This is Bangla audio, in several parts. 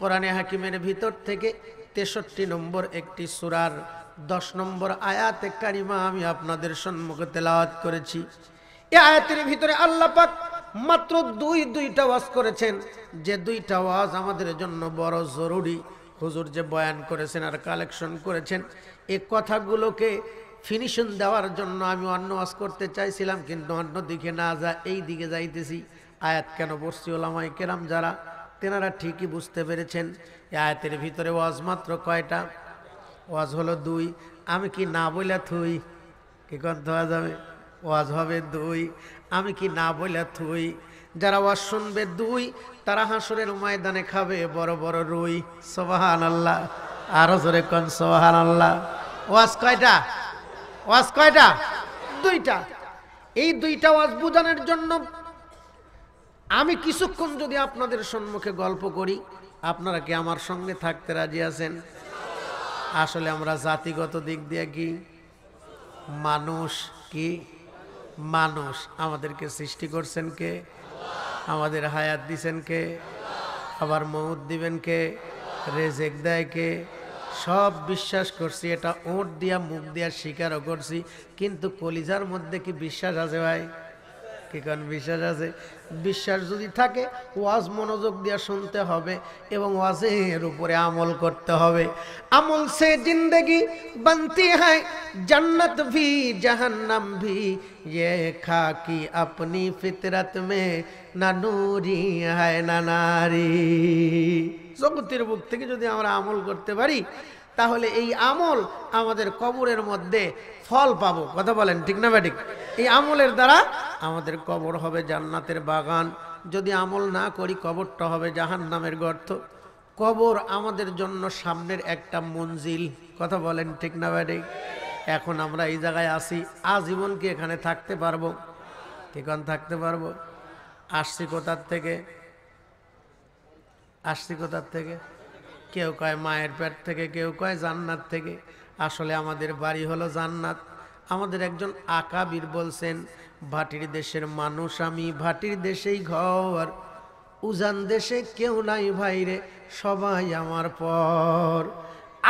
কোরআনে হাকিমের ভিতর থেকে তেষট্টি নম্বর একটি সুরার দশ নম্বর আয়াত কারিমা আমি আপনাদের সম্মুখে তেলাওয়াত করেছি এ আয়াতের ভিতরে আল্লাহ পাক মাত্র দুই দুইটা ওয়াজ করেছেন যে দুইটা ওয়াজ আমাদের জন্য বড় জরুরি হুজুর যে বয়ান করেছেন আর কালেকশন করেছেন এ কথাগুলোকে ফিনিশন দেওয়ার জন্য আমি অন্য ওয়াজ করতে চাইছিলাম কিন্তু অন্য দিকে না যা এই দিকে যাইতেছি আয়াত কেন বসছি ওলামাই কেরাম যারা তেনারা ঠিকই বুঝতে পেরেছেন এ আয়াতের ভিতরে ওয়াজ মাত্র কয়টা ওয়াজ হলো দুই আমি কি না বইলা থুই কি ধোয়া যাবে ওয়াজ হবে দুই আমি কি না বইলা থুই যারা ওয়াজ শুনবে দুই তারা হাসুরের ময়দানে খাবে বড় বড় রুই সোহান আল্লাহ আরো জোরে কন সোহান আল্লাহ ওয়াজ কয়টা ওয়াজ কয়টা দুইটা এই দুইটা ওয়াজ বুঝানোর জন্য আমি কিছুক্ষণ যদি আপনাদের সম্মুখে গল্প করি আপনারা কি আমার সঙ্গে থাকতে রাজি আছেন আসলে আমরা জাতিগত দিক দিয়ে কি মানুষ কি মানুষ আমাদেরকে সৃষ্টি করছেন কে আমাদের হায়াত দিছেন কে আবার মৌত দিবেন কে রেজেক দেয় কে সব বিশ্বাস করছি এটা ওঁট দিয়া মুখ দিয়া স্বীকারও করছি কিন্তু কলিজার মধ্যে কি বিশ্বাস আছে ভাই কি কারণ বিশ্বাস আছে বিশ্বাস যদি থাকে ওয়াজ মনোযোগ দিয়ে শুনতে হবে এবং ওয়াজের উপরে আমল করতে হবে আমল সে জিন্দেগি বানতি হয় জান্নাত ভি জাহান্নাম ভি খা কি আপনি ফিতরত মে না নুরি হায় না নারী জগতের বুক থেকে যদি আমরা আমল করতে পারি তাহলে এই আমল আমাদের কবরের মধ্যে ফল পাবো কথা বলেন ঠিক না ব্যাটিক এই আমলের দ্বারা আমাদের কবর হবে জান্নাতের বাগান যদি আমল না করি কবরটা হবে জাহান নামের গর্ত কবর আমাদের জন্য সামনের একটা মঞ্জিল কথা বলেন ঠিক না ব্যাটিক এখন আমরা এই জায়গায় আসি আজীবন কি এখানে থাকতে পারবো ঠিকান থাকতে পারবো আসছি কোথার থেকে আসছি কোথার থেকে কেউ কয় মায়ের পেট থেকে কেউ কয় জান্নাত থেকে আসলে আমাদের বাড়ি হলো জান্নাত আমাদের একজন আকাবির বলছেন ভাটির দেশের মানুষ আমি ভাটির দেশেই ঘর উজান দেশে কেউ নাই ভাইরে সবাই আমার পর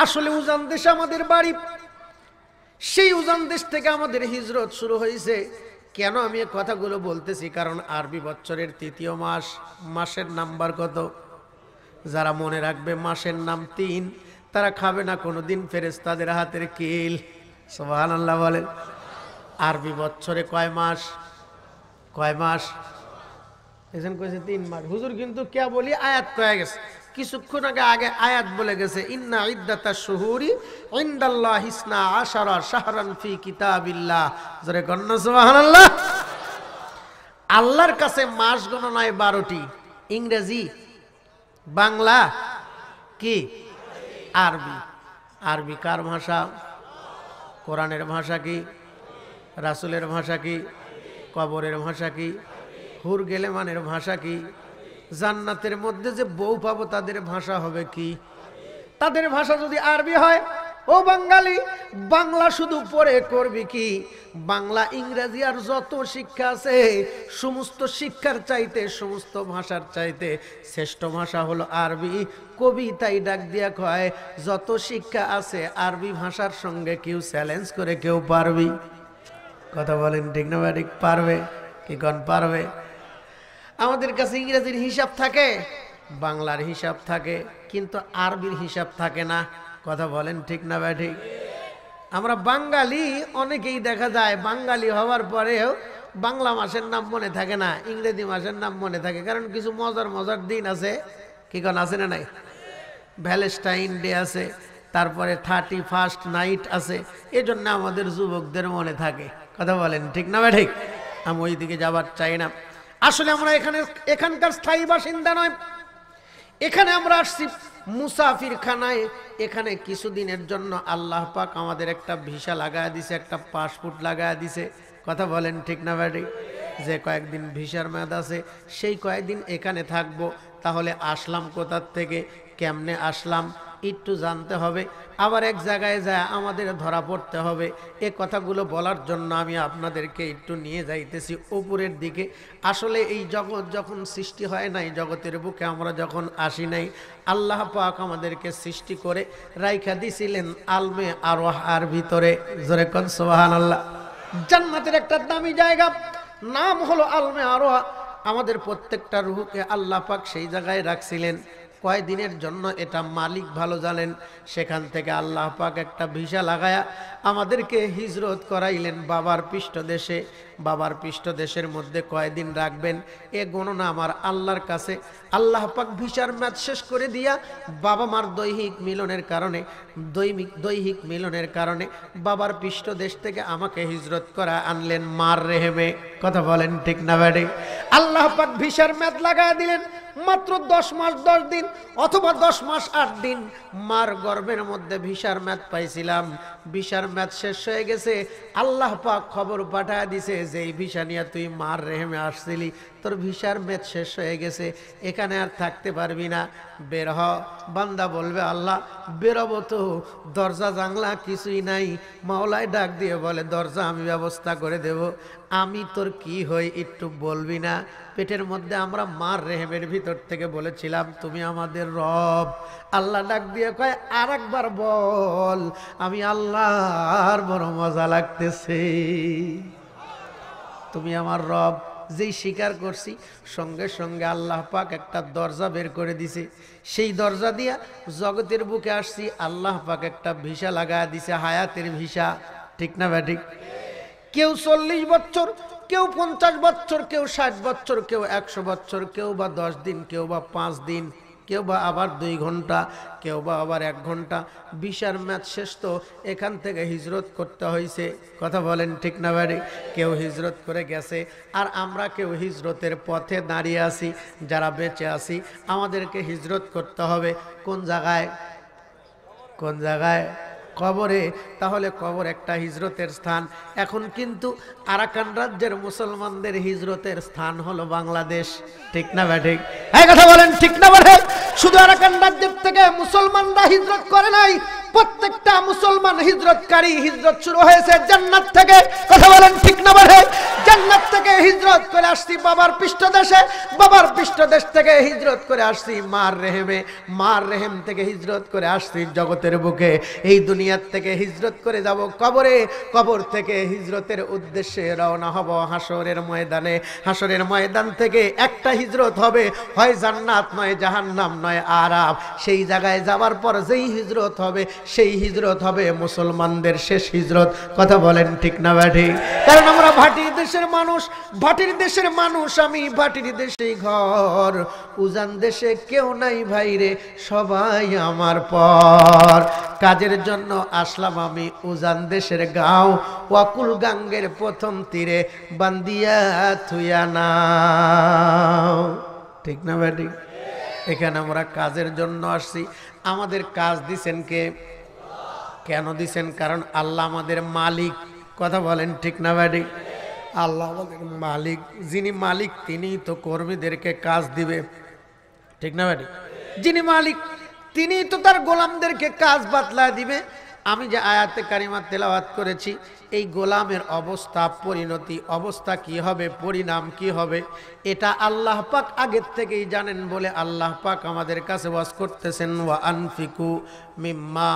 আসলে উজান দেশে আমাদের বাড়ি সেই উজান দেশ থেকে আমাদের হিজরত শুরু হয়েছে কেন আমি কথাগুলো বলতেছি কারণ আরবি বছরের তৃতীয় মাস মাসের নাম্বার কত যারা মনে রাখবে মাসের নাম তিন তারা খাবে না কোনো দিন ফেরেস তাদের হাতের কিল সোহান আল্লাহ বলেন আরবি বৎসরে কয় মাস কয় মাস এজন কয়েছে তিন মাস হুজুর কিন্তু কে বলি আয়াত কয়ে গেছে কিছুক্ষণ আগে আগে আয়াত বলে গেছে ইন্না ইদ্দাতা শুহুরি ইন্দাল্লাহ হিসনা আশারা শাহরান ফি কিতাবিল্লাহ জোরে গণ্য আল্লাহ আল্লাহর কাছে মাস গণনায় বারোটি ইংরেজি বাংলা কি আরবি আরবি কার ভাষা কোরআনের ভাষা কি রাসুলের ভাষা কি কবরের ভাষা কি হুর গেলেমানের ভাষা কি জান্নাতের মধ্যে যে বউ পাবো তাদের ভাষা হবে কি তাদের ভাষা যদি আরবি হয় ও বাঙালি বাংলা শুধু পরে করবি কি বাংলা ইংরেজি আর যত শিক্ষা আছে সমস্ত শিক্ষার চাইতে সমস্ত ভাষার চাইতে শ্রেষ্ঠ ভাষা হলো আরবি কবিতাই ডাক দিয়া কয় যত শিক্ষা আছে আরবি ভাষার সঙ্গে কেউ চ্যালেঞ্জ করে কেউ পারবি কথা বলেন ডিগনোম্যাটিক পারবে কি গণ পারবে আমাদের কাছে ইংরেজির হিসাব থাকে বাংলার হিসাব থাকে কিন্তু আরবির হিসাব থাকে না কথা বলেন ঠিক না ভাই ঠিক আমরা বাঙালি অনেকেই দেখা যায় বাঙালি হওয়ার পরেও বাংলা মাসের নাম মনে থাকে না ইংরেজি মাসের নাম মনে থাকে কারণ কিছু মজার মজার দিন আছে কি কন আছে না নাই ভ্যালেস্টাইন ডে আছে তারপরে থার্টি ফার্স্ট নাইট আছে এজন্য আমাদের যুবকদের মনে থাকে কথা বলেন ঠিক না ভাই ঠিক আমি ওই দিকে যাবার চাই না আসলে আমরা এখানে এখানকার স্থায়ী বাসিন্দা নয় এখানে আমরা আসছি মুসাফির খানায় এখানে কিছুদিনের জন্য আল্লাহ পাক আমাদের একটা ভিসা লাগায় দিছে একটা পাসপোর্ট লাগায় দিছে কথা বলেন ঠিক না ভাই যে কয়েকদিন ভিসার মেয়াদ আছে সেই কয়েকদিন এখানে থাকবো তাহলে আসলাম কোথার থেকে কেমনে আসলাম একটু জানতে হবে আবার এক জায়গায় যায় আমাদের ধরা পড়তে হবে এ কথাগুলো বলার জন্য আমি আপনাদেরকে একটু নিয়ে যাইতেছি উপরের দিকে আসলে এই জগৎ যখন সৃষ্টি হয় নাই জগতের বুকে আমরা যখন আসি নাই আল্লাহ পাক আমাদেরকে সৃষ্টি করে রাইখা দিছিলেন আলমে আর ভিতরে জোরে কন সোহান আল্লাহ জান্নাতের একটা দামি জায়গা নাম হলো আলমে আরোহা আমাদের প্রত্যেকটা রুহুকে আল্লাহ পাক সেই জায়গায় রাখছিলেন কয় জন্য এটা মালিক ভালো জানেন সেখান থেকে আল্লাহ পাক একটা ভিসা লাগায়া আমাদেরকে হিজরত করাইলেন বাবার পৃষ্ঠদেশে বাবার পৃষ্ঠদেশের মধ্যে কয়দিন রাখবেন এ গণনা আমার আল্লাহর কাছে আল্লাহ পাক ভিসার ম্যাচ শেষ করে দিয়া বাবা মার দৈহিক মিলনের কারণে দৈমিক দৈহিক মিলনের কারণে বাবার পৃষ্ঠদেশ থেকে আমাকে হিজরত করা আনলেন মার রেহেমে কথা বলেন ঠিক না ব্যাডে আল্লাহ পাক ভিসার ম্যাচ লাগায় দিলেন মাত্র দশ মাস দশ দিন অথবা দশ মাস আট দিন মার গর্বের মধ্যে ভিসার ম্যাথ পাইছিলাম ভিসার ম্যাথ শেষ হয়ে গেছে আল্লাহ পাক খবর পাঠায় দিছে যে এই ভিসা নিয়ে তুই মার রেহেমে আসছিলি তোর ভিসার ম্যাথ শেষ হয়ে গেছে এখানে আর থাকতে পারবি না বের হ বান্দা বলবে আল্লাহ বেরোবো তো দরজা জাংলা কিছুই নাই মাওলায় ডাক দিয়ে বলে দরজা আমি ব্যবস্থা করে দেব আমি তোর কি হই একটু বলবি না পেটের মধ্যে আমরা মার রেহেমের ভিতর থেকে বলেছিলাম তুমি আমাদের রব আল্লাহ ডাক দিয়ে কয় আর একবার বল আমি আল্লাহর বড় মজা লাগতেছে তুমি আমার রব যেই স্বীকার করছি সঙ্গে সঙ্গে আল্লাহ পাক একটা দরজা বের করে দিছে সেই দরজা দিয়া জগতের বুকে আসছি আল্লাহ পাক একটা ভিসা লাগায় দিছে হায়াতের ভিসা ঠিক না ব্যাঠিক কেউ চল্লিশ বছর কেউ পঞ্চাশ বছর কেউ ষাট বছর কেউ একশো বছর কেউ বা দশ দিন কেউ বা পাঁচ দিন কেউ বা আবার দুই ঘন্টা কেউ বা আবার এক ঘন্টা বিশার ম্যাচ শেষ তো এখান থেকে হিজরত করতে হয়েছে কথা বলেন ঠিক না বাড়ি কেউ হিজরত করে গেছে আর আমরা কেউ হিজরতের পথে দাঁড়িয়ে আছি যারা বেঁচে আছি আমাদেরকে হিজরত করতে হবে কোন জায়গায় কোন জায়গায় কবরে তাহলে কবর একটা হিজরতের স্থান এখন কিন্তু আরাকান রাজ্যের মুসলমানদের হিজরতের স্থান হলো বাংলাদেশ ঠিক না ব্যাঠিক ঠিক হ্যাঁ কথা বলেন ঠিক না বলে শুধু আরাকান রাজ্যের থেকে মুসলমানরা হিজরত করে নাই প্রত্যেকটা মুসলমান হিজরতকারী হিজরত শুরু হয়েছে জান্নাত থেকে কথা বলেন ঠিক না বাড়ে আরব থেকে হিজরত করে আসছি বাবার পৃষ্ঠ দেশে বাবার পৃষ্ঠ দেশ থেকে হিজরত করে আসছি মার রেহেমে মার রেহেম থেকে হিজরত করে আসছি জগতের বুকে এই দুনিয়ার থেকে হিজরত করে যাব কবরে কবর থেকে হিজরতের উদ্দেশ্যে রওনা হব হাসরের ময়দানে হাসরের ময়দান থেকে একটা হিজরত হবে হয় জান্নাত নয় জাহান্নাম নয় আরাব সেই জায়গায় যাওয়ার পর যেই হিজরত হবে সেই হিজরত হবে মুসলমানদের শেষ হিজরত কথা বলেন ঠিক না ব্যাঠি কারণ আমরা ভাটি দেশের মানুষ মানুষ ভাটির দেশের মানুষ আমি ভাটির দেশে ঘর উজান দেশে কেউ নাই ভাইরে সবাই আমার পর কাজের জন্য আসলাম আমি উজান দেশের গাঁও ওয়াকুল গাঙ্গের প্রথম তীরে বান্দিয়া থুয়া না ঠিক না ভাই এখানে আমরা কাজের জন্য আসছি আমাদের কাজ দিছেন কে কেন দিছেন কারণ আল্লাহ আমাদের মালিক কথা বলেন ঠিক না ভাই আল্লাহ আমাদের মালিক যিনি মালিক তিনিই তো কর্মীদেরকে কাজ দিবে ঠিক না ভাই যিনি মালিক তিনিই তো তার গোলামদেরকে কাজ বাতলা দিবে আমি যে আয়াতে কারিমা তেলাওয়াত করেছি এই গোলামের অবস্থা পরিণতি অবস্থা কি হবে পরিণাম কি হবে এটা আল্লাহ পাক আগের থেকেই জানেন বলে আল্লাহ পাক আমাদের কাছে ওয়াজ করতেছেন ওয়া আনফিকু মিম্মা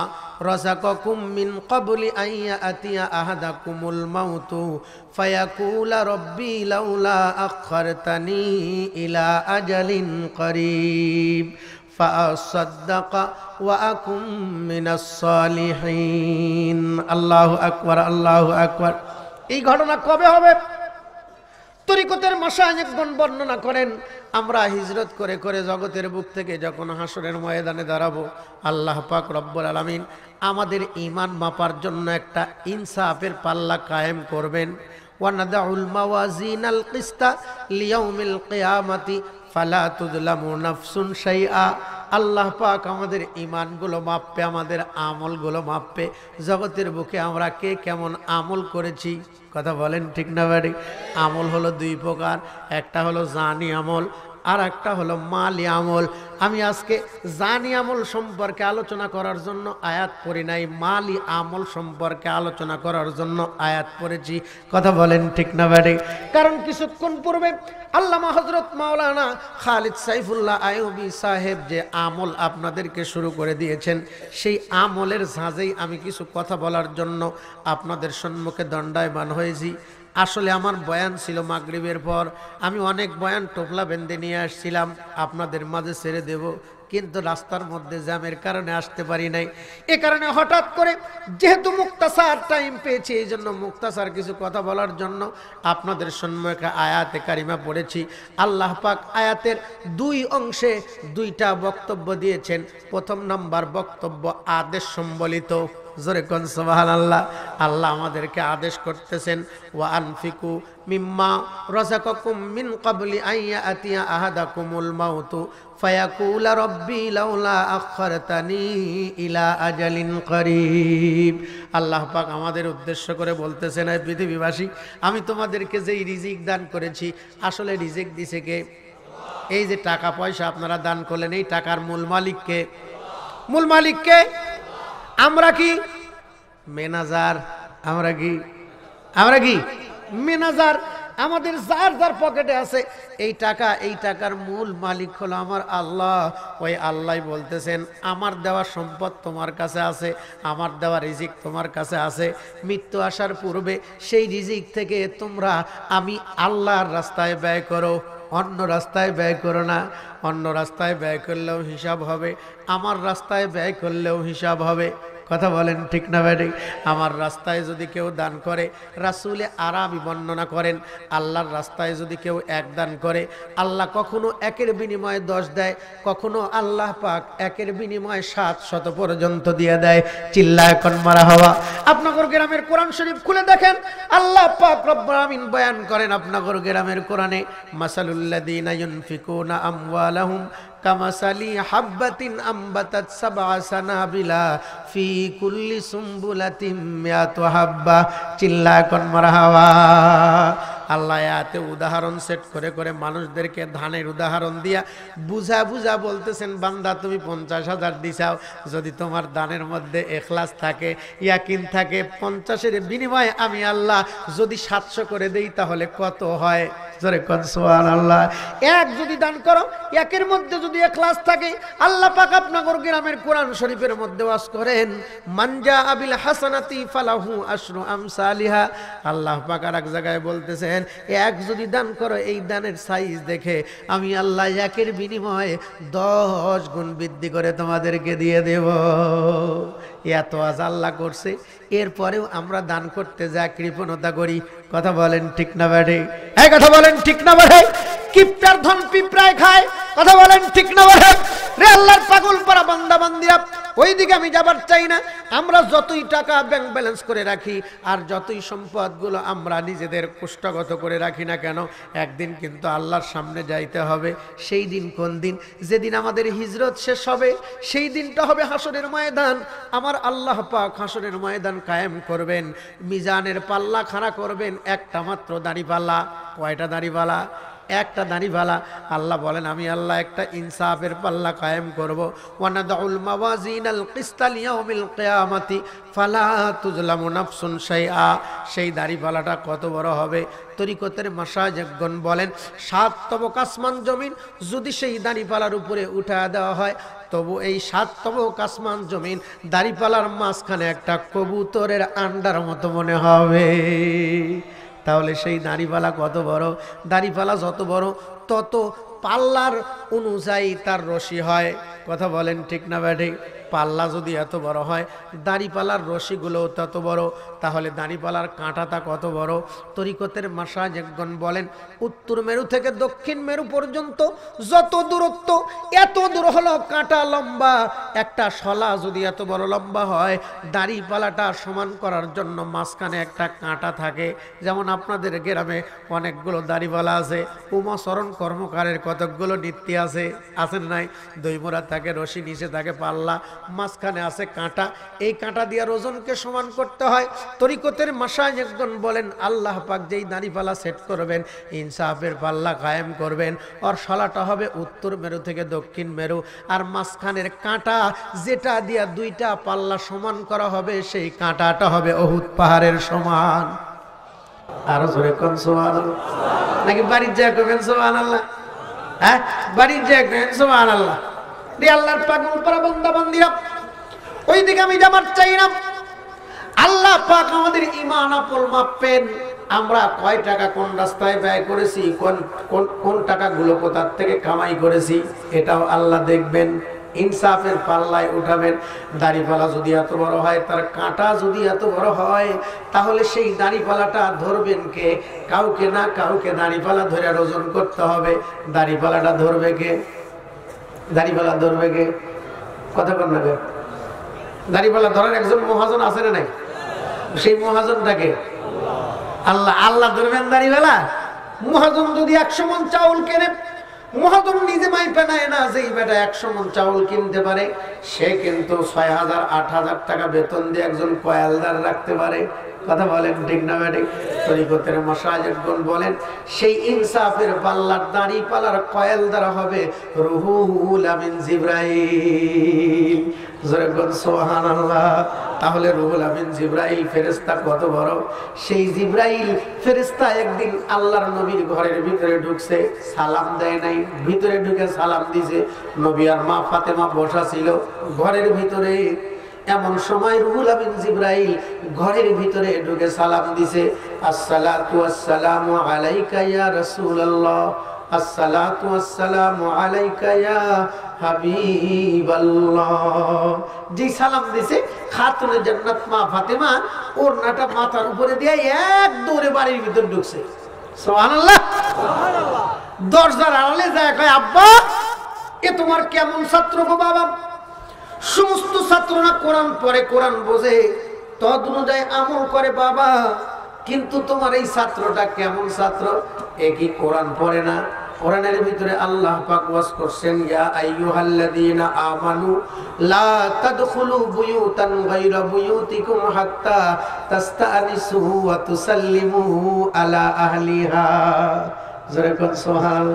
রাযাকাকুম মিন কবলি আইয়া আতিয়া কুমুল মাউতু ফায়াকুলা রব্বি লাউলা আখরতানি ইলা আজালিন করিব এই ঘটনা কবে হবে তরিকতের মশায় একজন বর্ণনা করেন আমরা হিজরত করে করে জগতের বুক থেকে যখন হাসরের ময়দানে দাঁড়াবো আল্লাহ পাক রব্বুল আলমিন আমাদের ইমান মাপার জন্য একটা ইনসাফের পাল্লা কায়েম করবেন ওয়ানাদাউল মাওয়াজিন আল কিস্তা লিয়াউমিল কিয়ামাতি ফালা তুদলামু নাফসুন শাইআ আল্লাহ পাক আমাদের ইমানগুলো মাপবে আমাদের আমলগুলো মাপবে জগতের বুকে আমরা কে কেমন আমল করেছি কথা বলেন ঠিক না বাড়ি আমল হলো দুই প্রকার একটা হলো জানি আমল আর একটা হলো মালি আমল আমি আজকে জানি আমল সম্পর্কে আলোচনা করার জন্য আয়াত পড়ি নাই মালি আমল সম্পর্কে আলোচনা করার জন্য আয়াত পড়েছি কথা বলেন ঠিক না বাড়ি কারণ কিছুক্ষণ পূর্বে আল্লামা হজরত মাওলানা খালিদ সাইফুল্লাহ আয়ুবি সাহেব যে আমল আপনাদেরকে শুরু করে দিয়েছেন সেই আমলের ঝাঁজেই আমি কিছু কথা বলার জন্য আপনাদের সম্মুখে দণ্ডায়মান হয়েছি আসলে আমার বয়ান ছিল মাগরীবের পর আমি অনেক বয়ান টোপলা বেঁধে নিয়ে আসছিলাম আপনাদের মাঝে ছেড়ে দেব কিন্তু রাস্তার মধ্যে জ্যামের কারণে আসতে পারি নাই এ কারণে হঠাৎ করে যেহেতু মুক্তাসার টাইম পেয়েছি এই জন্য মুক্তাসার কিছু কথা বলার জন্য আপনাদের সম্মুখে আয়াতে কারিমা পড়েছি আল্লাহ পাক আয়াতের দুই অংশে দুইটা বক্তব্য দিয়েছেন প্রথম নাম্বার বক্তব্য আদেশ সম্বলিত জোরে কন সোহান আল্লাহ আল্লাহ আমাদেরকে আদেশ করতেছেন ওয়া আনফিকু মিম্মা রসাকুম মিন কবলি আইয়া আতিয়া আহাদা কুমুল মাউতু ফায়াকুলা রব্বি লাউলা আখরতানি ইলা আজালিন করিব আল্লাহ পাক আমাদের উদ্দেশ্য করে বলতেছেন এই পৃথিবীবাসী আমি তোমাদেরকে যেই রিজিক দান করেছি আসলে রিজিক দিছে কে এই যে টাকা পয়সা আপনারা দান করলেন এই টাকার মূল মালিককে মূল মালিককে আমরা কি মেনাজার আমরা কি আমরা কি মেনাজার আমাদের যার যার পকেটে আছে এই টাকা এই টাকার মূল মালিক হলো আমার আল্লাহ ওই আল্লাহ বলতেছেন আমার দেওয়া সম্পদ তোমার কাছে আছে আমার দেওয়া রিজিক তোমার কাছে আছে মৃত্যু আসার পূর্বে সেই রিজিক থেকে তোমরা আমি আল্লাহর রাস্তায় ব্যয় করো অন্য রাস্তায় ব্যয় করো না অন্য রাস্তায় ব্যয় করলেও হিসাব হবে আমার রাস্তায় ব্যয় করলেও হিসাব হবে কথা বলেন ঠিক না ভাই আমার রাস্তায় যদি কেউ দান করে রাসুলে আরামি বর্ণনা করেন আল্লাহর রাস্তায় যদি কেউ এক দান করে আল্লাহ কখনো একের বিনিময়ে দশ দেয় কখনো আল্লাহ পাক একের বিনিময়ে সাত শত পর্যন্ত দিয়ে দেয় চিল্লা এখন মারা হওয়া আপনাগর গ্রামের কোরআন শরীফ খুলে দেখেন আল্লাহ পাক রব্রামিন বয়ান করেন আপনাগর গ্রামের কোরআনে মাসালুল্লাদিনা ইউনফিকুনা আমওয়ালাহুম কামাসালি হাব্বাতিন আম্বাতাত সাবআ সানাবিলা ফি কুল্লি সুম্বুলাতিম মিয়াতু হাব্বা চিল্লা কোন মারহাবা আল্লাহ এতে উদাহরণ সেট করে করে মানুষদেরকে ধানের উদাহরণ দিয়া বুঝা বুঝা বলতেছেন বান্দা তুমি পঞ্চাশ হাজার দিছাও যদি তোমার দানের মধ্যে এখলাস থাকে ইয়াকিন থাকে পঞ্চাশের বিনিময়ে আমি আল্লাহ যদি সাতশো করে দেই তাহলে কত হয় আল্লাহ এক যদি দান করো মধ্যে যদি থাকে আল্লাহ গ্রামের কোরআন শরীফের মধ্যে করেন মানজা আবিল আল্লাহ পাক আর এক জায়গায় বলতেছে দেন এক যদি দান করো এই দানের সাইজ দেখে আমি আল্লাহ একের বিনিময়ে দশ গুণ বৃদ্ধি করে তোমাদেরকে দিয়ে দেব এত আজ আল্লাহ করছে এরপরেও আমরা দান করতে যা কৃপণতা করি কথা বলেন ঠিক না বাড়ে হ্যাঁ কথা বলেন ঠিক না বাড়ে কিপটার ধন পিঁপড়ায় খায় কথা বলেন ঠিক না বাড়ে রে আল্লাহর পাগল পারা বান্দা বান্দিরা ওই দিকে আমি যাবার চাই না আমরা যতই টাকা ব্যাংক ব্যালেন্স করে রাখি আর যতই সম্পদগুলো আমরা নিজেদের কুষ্ঠগত করে রাখি না কেন একদিন কিন্তু আল্লাহর সামনে যাইতে হবে সেই দিন কোন দিন যেদিন আমাদের হিজরত শেষ হবে সেই দিনটা হবে হাসরের ময়দান আমার আমার আল্লাহ পাক হাসনের ময়দান কায়েম করবেন মিজানের পাল্লা খাড়া করবেন একটা মাত্র দাঁড়িপাল্লা কয়টা দাঁড়িপাল্লা একটা দাঁড়িপালা আল্লাহ বলেন আমি আল্লাহ একটা ইনসাফের পাল্লা কায়েম করবো সেই মাওয়াজিন ফালাটা সেই দাঁড়িপালাটা কত বড় হবে তরিকতের মাসাজগণ বলেন সাত তব কাসমান জমিন যদি সেই দাঁড়িপালার উপরে উঠা দেওয়া হয় তবু এই সাত তব কাসমান জমিন দাঁড়িপালার মাঝখানে একটা কবুতরের আন্ডার মতো মনে হবে তাহলে সেই দাঁড়িপালা কত বড় দাঁড়িপালা যত বড় তত পাল্লার অনুযায়ী তার রশি হয় কথা বলেন ঠিক না ব্যাঠিক পাল্লা যদি এত বড় হয় দাঁড়িপালার রশিগুলোও তত বড় তাহলে দাঁড়িপালার কাঁটাটা কত বড় তরিকতের মাসাজ একজন বলেন উত্তর মেরু থেকে দক্ষিণ মেরু পর্যন্ত যত দূরত্ব এত দূর হলো কাঁটা লম্বা একটা শলা যদি এত বড় লম্বা হয় দাঁড়িপালাটা সমান করার জন্য মাঝখানে একটা কাঁটা থাকে যেমন আপনাদের গ্রামে অনেকগুলো দাঁড়িপালা আছে উমাচরণ কর্মকারের কতকগুলো নৃত্য আছে আছেন নাই দৈমরা থাকে রশি নিচে থাকে পাল্লা মাঝখানে আছে কাঁটা এই কাঁটা দিয়ে ওজনকে সমান করতে হয় তরিকতের মাসায় একজন বলেন আল্লাহ পাক যেই দাঁড়িপালা সেট করবেন ইনসাফের পাল্লা কায়েম করবেন আর শালাটা হবে উত্তর মেরু থেকে দক্ষিণ মেরু আর মাঝখানের কাঁটা যেটা দিয়া দুইটা পাল্লা সমান করা হবে সেই কাঁটাটা হবে অহুত পাহাড়ের সমান আরো জোরে সোহান নাকি বাড়ির যা করবেন সোহান আল্লাহ হ্যাঁ বাড়ির যা করবেন সোহান আল্লাহ দিয়ে আল্লাহর পাগল পরা বন্দা বন্দিরা ওই দিকে আমি যাবার চাই না আল্লাহ পাক আমাদের ইমান আপল মাপেন আমরা কয় টাকা কোন রাস্তায় ব্যয় করেছি কোন কোন টাকাগুলো কোথার থেকে কামাই করেছি এটাও আল্লাহ দেখবেন ইনসাফের পাল্লায় উঠাবেন দাড়িপালা যদি এত বড় হয় তার কাঁটা যদি এত বড় হয় তাহলে সেই দাড়িপালাটা ধরবেন কে কাউকে না কাউকে দাঁড়িপালা ধরে ওজন করতে হবে দাড়িপালাটা ধরবে কে দাড়িপালা ধরবে গে কতক্ষণ লাগে দাড়িপালা ধরার একজন মহাজন আছে না নাই সেই মহাজনটাকে আল্লাহ আল্লাহ ধরবেন দাড়িপালা মহাজন যদি একশো মন চাউল কেনে মহাজন নিজে মাই পেনায় না যে বেটা একশো মন চাউল কিনতে পারে সে কিন্তু ছয় হাজার আট হাজার টাকা বেতন দিয়ে একজন কয়ালদার রাখতে পারে কথা বলেন ঠিক না ঠিক তরিকতের মশাজগণ বলেন সেই ইনসাফের পাল্লার দাঁড়ি পালার কয়েল দ্বারা হবে রুহুল আমিন জিব্রাইল সোহান আল্লাহ তাহলে রুহুল আমিন জিব্রাইল ফেরেস্তা কত বড় সেই জিব্রাইল ফেরেস্তা একদিন আল্লাহর নবীর ঘরের ভিতরে ঢুকছে সালাম দেয় নাই ভিতরে ঢুকে সালাম দিছে নবী আর মা ফাতেমা বসা ছিল ঘরের ভিতরে এমন সময় রুহুল আমিন জিব্রাইল ঘরের ভিতরে ঢুকে সালাম দিছে আসসালাতু আসসালামু আলাইকা ইয়া রাসূলুল্লাহ আসসালাতু আসসালামু আলাইকা ইয়া সালাম দিছে মা ফাতেমা মাথার উপরে দিয়ে বাড়ির ঢুকছে দরজার আড়ালে যায় আব্বা এ তোমার কেমন ছাত্র গো বাবা সমস্ত ছাত্ররা কোরআন পরে কোরআন বোঝে তদ অনুযায়ী আমল করে বাবা কিন্তু তোমার এই ছাত্রটা কেমন ছাত্র এ কি কোরআন পড়ে না কোরআনের ভিতরে আল্লাহ পাক করছেন ইয়া আইয়ুহাল্লাযীনা আমানু লা তাদখুলু বুয়ুতান গায়রা বুয়ুতিকুম হাত্তা তাস্তানিসু ওয়া তুসাল্লিমু আলা আহলিহা জোরে কোন সুবহান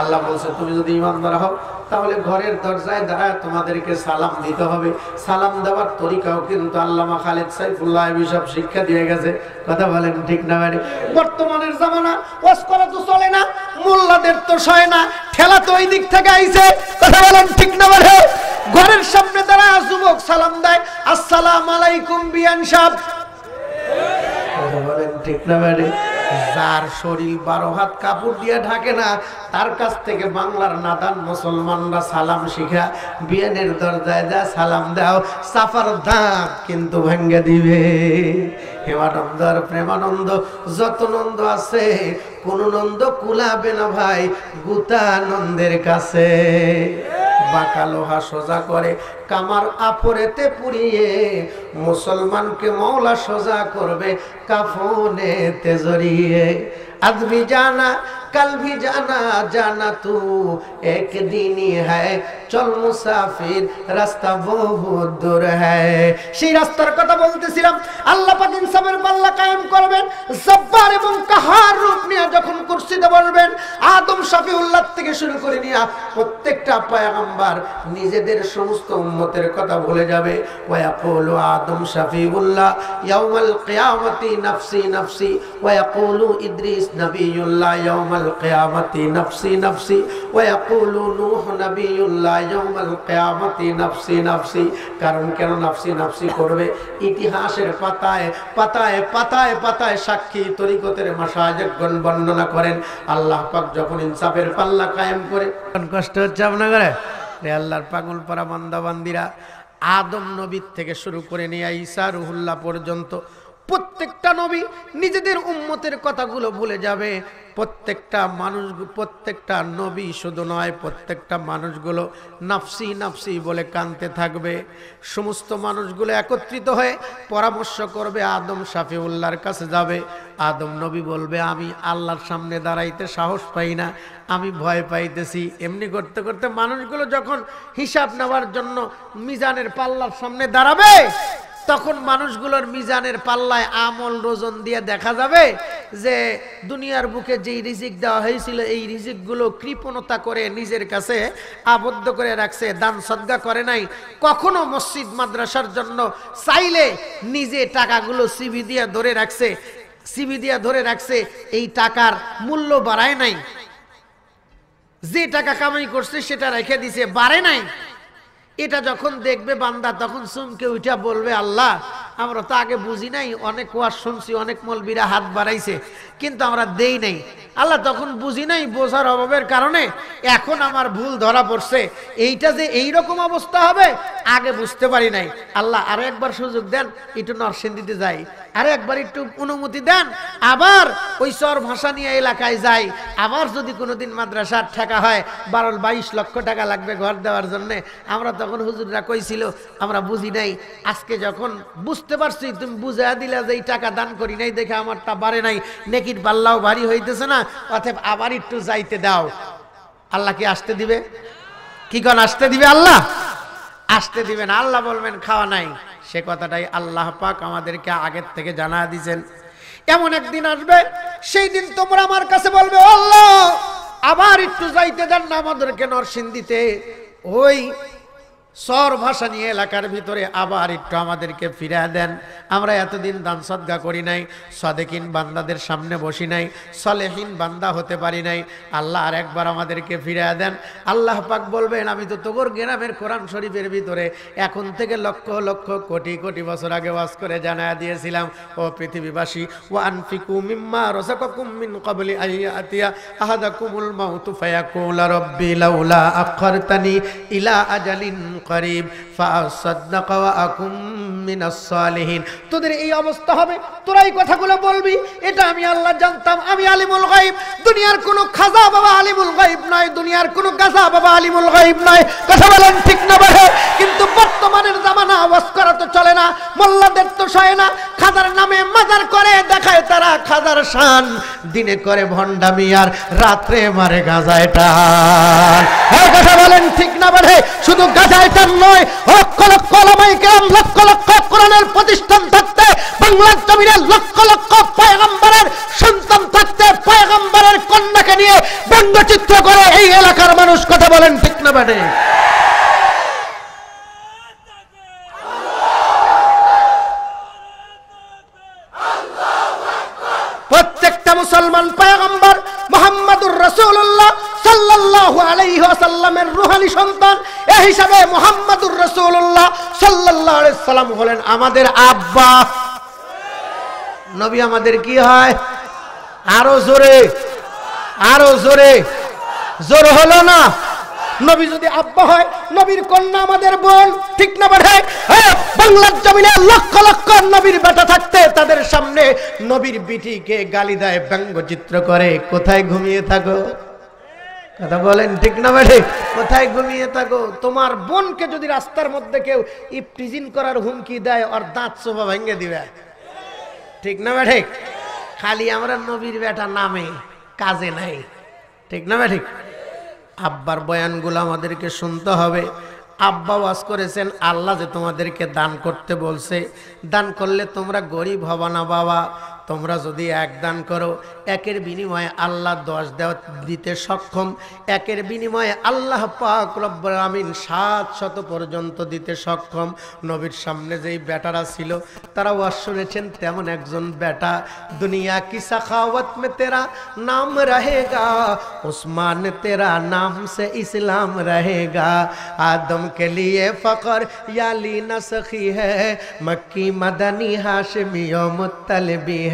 আল্লাহ বলছে তুমি যদি ইমানদার হও তাহলে ঘরের দরজায় দাঁড়ায় তোমাদেরকে সালাম দিতে হবে সালাম দেওয়ার তরিকাও কিন্তু আল্লামা খালেদ সাইফুল্লাহ সব শিক্ষা দিয়ে গেছে কথা বলেন ঠিক না ভাই বর্তমানের জামানা ওয়াজ করা তো চলে না মোল্লাদের তো সয় না ঠেলা তো ওই দিক থেকে আইছে কথা বলেন ঠিক না ভাই ঘরের সামনে দাঁড়ায় যুবক সালাম দেয় আসসালাম আলাইকুম বিয়ান সাহেব কথা বলেন ঠিক না ভাই যার শরীর বারো হাত কাপড় দিয়ে ঢাকে না তার কাছ থেকে বাংলার নাদান মুসলমানরা সালাম শিখা বিয়ানের দরজায় যা সালাম দাও সাফার দাঁত কিন্তু ভেঙ্গে দিবে হেমানন্দ আর প্রেমানন্দ যত নন্দ আছে কোন নন্দ কুলাবে না ভাই গুতানন্দের কাছে বাঁকা লোহা সোজা করে কামার আফরেতে পুড়িয়ে মুসলমানকে মৌলা সোজা করবে কাফনে তেজরিয়ে আদমি জানা কাল ভি জানা জানা তু एक চল মুসাফির রাস্তা বহু দূর হ্যায় রাস্তার কথা বলতেছিলাম আল্লাহ পাক কায়েম করবেন জব্বার এবং কাহার রূপ নিয়ে যখন কুরসিতে বলবেন আদম থেকে শুরু করে প্রত্যেকটা নিজেদের সমস্ত উম্মতের কথা বলে যাবে ওয়াকুল আদম শফিউল্লাহ ইয়াউমাল কিয়ামতি নাফসি নাফসি ওয়াকুল ইদ্রিস নবিউল্লাহ ইয়াউমাল نفسي نفسي ويقول نوح نبي يوم نفسي نفسي কারণ কেন করবে ইতিহাসের পাতায় পাতায় পাতায় পাতায় সাক্ষী তরিকতের মাসাজগণ বর্ণনা করেন আল্লাহ পাক যখন ইনসাফের পাল্লা করে কষ্ট হচ্ছে রে আল্লাহর পাগল আদম নবীর থেকে শুরু করে নিয়ে ঈসা রুহুল্লাহ পর্যন্ত প্রত্যেকটা নবী নিজেদের উন্মতের কথাগুলো ভুলে যাবে প্রত্যেকটা মানুষ প্রত্যেকটা নবী শুধু নয় প্রত্যেকটা মানুষগুলো নাফসি নাফসি বলে কানতে থাকবে সমস্ত মানুষগুলো একত্রিত হয়ে পরামর্শ করবে আদম উল্লার কাছে যাবে আদম নবী বলবে আমি আল্লাহর সামনে দাঁড়াইতে সাহস পাই না আমি ভয় পাইতেছি এমনি করতে করতে মানুষগুলো যখন হিসাব নেওয়ার জন্য মিজানের পাল্লার সামনে দাঁড়াবে তখন মানুষগুলোর মিজানের পাল্লায় আমল রোজন দিয়ে দেখা যাবে যে দুনিয়ার বুকে যেই রিজিক দেওয়া হয়েছিল এই রিজিকগুলো কৃপণতা করে নিজের কাছে আবদ্ধ করে রাখছে দান সদ্গা করে নাই কখনো মসজিদ মাদ্রাসার জন্য চাইলে নিজে টাকাগুলো সিবি দিয়ে ধরে রাখছে সিবি দিয়ে ধরে রাখছে এই টাকার মূল্য বাড়ায় নাই যে টাকা কামাই করছে সেটা রেখে দিছে বাড়ে নাই এটা যখন দেখবে বান্দা তখন চুমকে উঠা বলবে আল্লাহ আমরা তো আগে বুঝি নাই অনেক ওয়াজ শুনছি অনেক মলবিরা হাত বাড়াইছে কিন্তু আমরা দেই নাই আল্লাহ তখন বুঝি নাই বোঝার অভাবের কারণে এখন আমার ভুল ধরা পড়ছে এইটা যে এই রকম অবস্থা হবে আগে বুঝতে পারি নাই আল্লাহ আরো একবার সুযোগ দেন একটু দিতে যাই আর একবার একটু অনুমতি দেন আবার ওই চর ভাষা নিয়ে এলাকায় যাই আবার যদি কোনোদিন মাদ্রাসার ঠেকা হয় বারো বাইশ লক্ষ টাকা লাগবে ঘর দেওয়ার জন্যে আমরা তখন হুজুররা কইছিল আমরা বুঝি নাই আজকে যখন বুঝতে পারছি তুমি বুঝা দিলা যে এই টাকা দান করি নাই দেখে আমারটা বাড়ে নাই নেকির পাল্লাও ভারী হইতেছে না অথবা আবার একটু যাইতে দাও আল্লাহ কি আসতে দিবে কি কন আসতে দিবে আল্লাহ আসতে দিবেন আল্লাহ বলবেন খাওয়া নাই সে কথাটাই আল্লাহ পাক আমাদেরকে আগের থেকে জানা দিয়েছেন এমন একদিন আসবে সেই দিন তোমরা আমার কাছে বলবে আল্লাহ আবার একটু যাইতে দেন না আমাদেরকে দিতে ওই সর ভাষা নিয়ে এলাকার ভিতরে আবার একটু আমাদেরকে ফিরা দেন আমরা এতদিন দান সদ্গা করি নাই সদেকিন বান্দাদের সামনে বসি নাই সলেহীন বান্দা হতে পারি নাই আল্লাহ আর একবার আমাদেরকে ফিরা দেন আল্লাহ পাক বলবেন আমি তো তোগর গ্রামের কোরআন শরীফের ভিতরে এখন থেকে লক্ষ লক্ষ কোটি কোটি বছর আগে ওয়াজ করে জানা দিয়েছিলাম ও পৃথিবীবাসী ও আনফিকু মিম্মা রসাকুম মিন কবলি আহাদা আহাদাকুমুল মাউতু ফায়াকুলা রব্বি লাউলা আখরতানি ইলা আজালিন قريب তোদের এই অবস্থা হবে তোরা এই কথাগুলো বলবি এটা আমি আল্লাহ জানতাম আমি আলিমুল দুনিয়ার খাজা বাবা আলিমুল নয় দুনিয়ার গাজা বাবা আলিমুল নয় কথা বলেন ঠিক না বাহে কিন্তু বর্তমানের জামানা আওয়াজ করা তো চলে না মোল্লাদের তো সয় না খাজার নামে মাজার করে দেখায় তারা খাজার শান দিনে করে ভণ্ডামি আর রাত্রে মারে গাজায় টান হ্যাঁ, কথা বলেন ঠিক না বলে শুধু গাজায় শয়তান নয় লক্ষ লক্ষ ওলামাই কেরাম লক্ষ লক্ষ কোরআনের প্রতিষ্ঠান থাকতে বাংলার জমিনে লক্ষ লক্ষ পায়গম্বরের সন্তান থাকতে পায়গম্বরের কন্যাকে নিয়ে ব্যঙ্গচিত্র করে এই এলাকার মানুষ কথা বলেন ঠিক না ব্যাটে প্রত্যেকটা মুসলমান পায়গম্বর মোহাম্মদুর রসুল্লাহ সাল্লাহ আলাইহাসাল্লামের রুহানি সন্তান এ হিসাবে মোহাম্মদুর রসুল্লাহ সাল্লাহ সাল্লাম হলেন আমাদের আব্বা নবী আমাদের কি হয় আরো জোরে আরো জোরে জোর হলো না নবী যদি আব্বা হয় নবীর কন্যা আমাদের বোন ঠিক না বাড়ে বাংলার জমিনে লক্ষ লক্ষ নবীর বেটা থাকতে তাদের সামনে নবীর বিটিকে গালি দেয় ব্যঙ্গচিত্র করে কোথায় ঘুমিয়ে থাকো কথা বলেন ঠিক না ম্যাডে কোথায় ঘুমিয়ে থাকো তোমার বোনকে যদি রাস্তার মধ্যে কেউ ইফটিজিন করার হুমকি দেয় আর দাঁত সোফা ভেঙে দিবে ঠিক না ম্যাডে খালি আমরা নবীর বেটা নামে কাজে নাই ঠিক না ম্যাডে আব্বার বয়ানগুলো আমাদেরকে শুনতে হবে আব্বা ওয়াজ করেছেন আল্লাহ যে তোমাদেরকে দান করতে বলছে দান করলে তোমরা গরিব হবা না বাবা তোমরা যদি এক দান করো একের বিনিময়ে আল্লাহ দশ দেওয়া দিতে সক্ষম একের বিনিময়ে আল্লাহ পাক আমিন সাত শত পর্যন্ত দিতে সক্ষম নবীর সামনে যেই বেটারা ছিল তারা ওয়া শুনেছেন তেমন একজন বেটা দুনিয়া কি সাখাওয়াত মে তেরা নাম রহেগা উসমান তেরা নাম সে ইসলাম রহেগা আদম কে লিয়ে ফকর ইয়ালি না সখি হ্যাঁ মক্কি মদনী হাশমি ও মুতলবি হ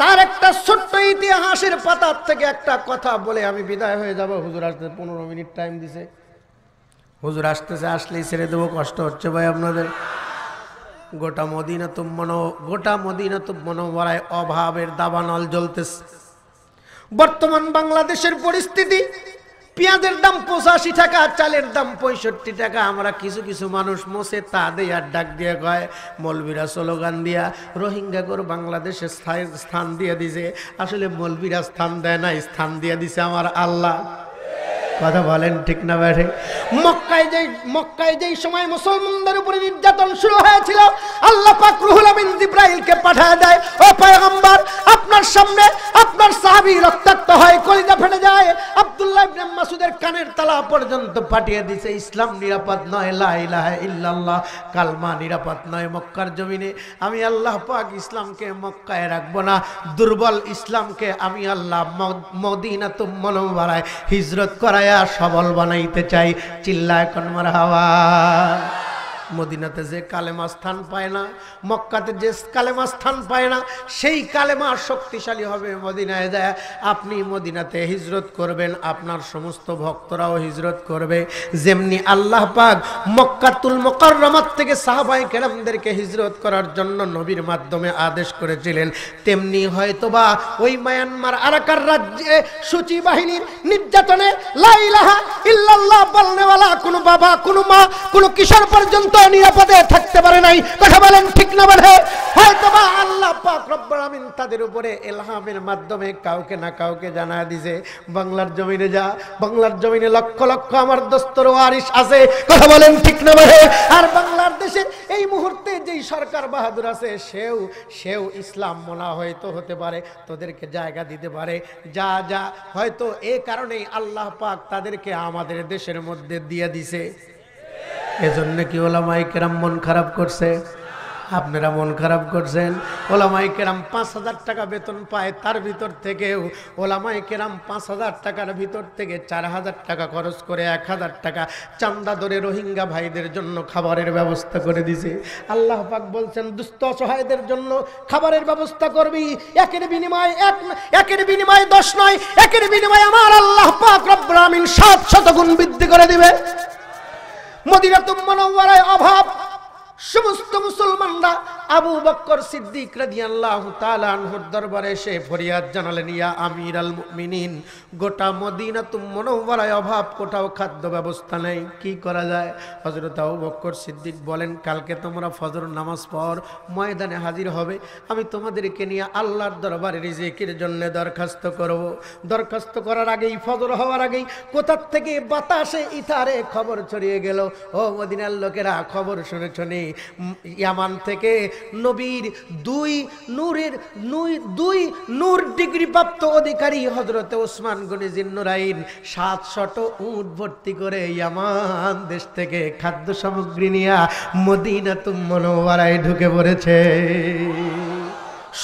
তার একটা ছোট্ট ইতিহাসের পাতার থেকে একটা কথা বলে আমি বিদায় হয়ে যাব হুজুর আসতে পনেরো মিনিট টাইম দিছে হুজুর আসতেছে আসলেই ছেড়ে দেবো কষ্ট হচ্ছে ভাই আপনাদের গোটা মদিনা তো মনো গোটা মদিনা তো মনোবরায় অভাবের দাবানল জ্বলতেছে বর্তমান বাংলাদেশের পরিস্থিতি পেঁয়াজের দাম পঁচাশি টাকা চালের দাম পঁয়ষট্টি টাকা আমরা কিছু কিছু মানুষ মোছে তা দেয়ার আর ডাক দিয়ে কয় মলবিরা স্লোগান দিয়া রোহিঙ্গা করে বাংলাদেশে স্থান দিয়ে দিছে আসলে মলবিরা স্থান দেয় না স্থান দিয়ে দিছে আমার আল্লাহ কথা বলেন ঠিক না ব্যাঠে মক্কায় যে মক্কায় যেই সময় মুসলমানদের উপরে নির্যাতন শুরু হয়েছিল আল্লাহ পাক রুহুল আমিন জিব্রাইলকে পাঠিয়ে দেয় ও পয়গম্বর আপনার সামনে আপনার সাহাবী রক্তাক্ত হয় কলিজা ফেটে যায় আব্দুল্লাহ ইবনে মাসুদের কানের তালা পর্যন্ত পাঠিয়ে দিয়েছে ইসলাম নিরাপদ নয় লা ইলাহা ইল্লাল্লাহ কালমা নিরাপদ নয় মক্কার জমিনে আমি আল্লাহ পাক ইসলামকে মক্কায় রাখবো না দুর্বল ইসলামকে আমি আল্লাহ মদিনা তুম্মল বাড়ায় হিজরত করায় সবল বানাইতে চাই চিল্লা এখন হাওয়া মদিনাতে যে কালেমা স্থান পায় না মক্কাতে যে কালেমা স্থান পায় না সেই কালেমা শক্তিশালী হবে মদিনায় দেয় আপনি মদিনাতে হিজরত করবেন আপনার সমস্ত ভক্তরাও হিজরত করবে যেমনি আল্লাহ পাক মক্কাতুল মোকাররমাত থেকে সাহাবাই কেরামদেরকে হিজরত করার জন্য নবীর মাধ্যমে আদেশ করেছিলেন তেমনি হয়তোবা ওই মায়ানমার আরাকার রাজ্যে সূচি বাহিনীর নির্যাতনে লাইলাহা ইল্লাল্লাহ বলনেওয়ালা কোনো বাবা কোনো মা কোনো কিশোর পর্যন্ত কেউ নিরাপদে থাকতে পারে নাই কথা বলেন ঠিক না বলে হয়তো বা আল্লাহ পাক রব্বুল তাদের উপরে এলহামের মাধ্যমে কাউকে না কাউকে জানা দিছে বাংলার জমিনে যা বাংলার জমিনে লক্ষ লক্ষ আমার দোস্তর ওয়ারিস আছে কথা বলেন ঠিক না বলে আর বাংলাদেশের এই মুহূর্তে যেই সরকার বাহাদুর আছে সেও সেও ইসলাম মোনা হয়তো হতে পারে তোদেরকে জায়গা দিতে পারে যা যা হয়তো এ কারণেই আল্লাহ পাক তাদেরকে আমাদের দেশের মধ্যে দিয়ে দিছে এজন্য কি ওলামাই কেরাম মন খারাপ করছে আপনারা মন খারাপ করছেন ওলামাই কেরাম পাঁচ হাজার টাকা বেতন পায় তার ভিতর থেকেও ওলামাই কেরাম পাঁচ হাজার টাকার ভিতর থেকে চার হাজার টাকা খরচ করে এক হাজার টাকা চান্দা ধরে রোহিঙ্গা ভাইদের জন্য খাবারের ব্যবস্থা করে দিছে আল্লাহ পাক বলছেন দুস্থ অসহায়দের জন্য খাবারের ব্যবস্থা করবি একের বিনিময়ে এক একের বিনিময়ে দশ নয় একের বিনিময়ে আমার আল্লাহ পাক রব্বুল আমিন সাত শতগুণ বৃদ্ধি করে দিবে মদিনা তো মনোয়ারায় অভাব সমস্ত মুসলমানরা আবু বক্কর সিদ্দিক রাদিয়াল্লাহু তাআলা আনহুর দরবারে এসে ফরিয়াদ জানালেন ইয়া আমিরাল মুমিনিন গোটা তুম মুনাওয়ারায় অভাব কোথাও খাদ্য ব্যবস্থা নেই কি করা যায় হযরত আবু বক্কর সিদ্দিক বলেন কালকে তোমরা ফজর নামাজ পর ময়দানে হাজির হবে আমি তোমাদেরকে নিয়ে আল্লাহর দরবারে রিজিকের জন্য দরখাস্ত করব দরখাস্ত করার আগেই ফজর হওয়ার আগেই কোথার থেকে বাতাসে ইথারে খবর ছড়িয়ে গেল ও মদিনার লোকেরা খবর শুনে ইয়ামান থেকে নবীর দুই নূরের দুই নূর ডিগ্রি প্রাপ্ত অধিকারী হজরতে ওসমান গনি জিন্নুরাইন সাতশত উট ভর্তি করে ইয়ামান দেশ থেকে খাদ্য সামগ্রী নিয়ে মদিনা তুমনোয়ারায় ঢুকে পড়েছে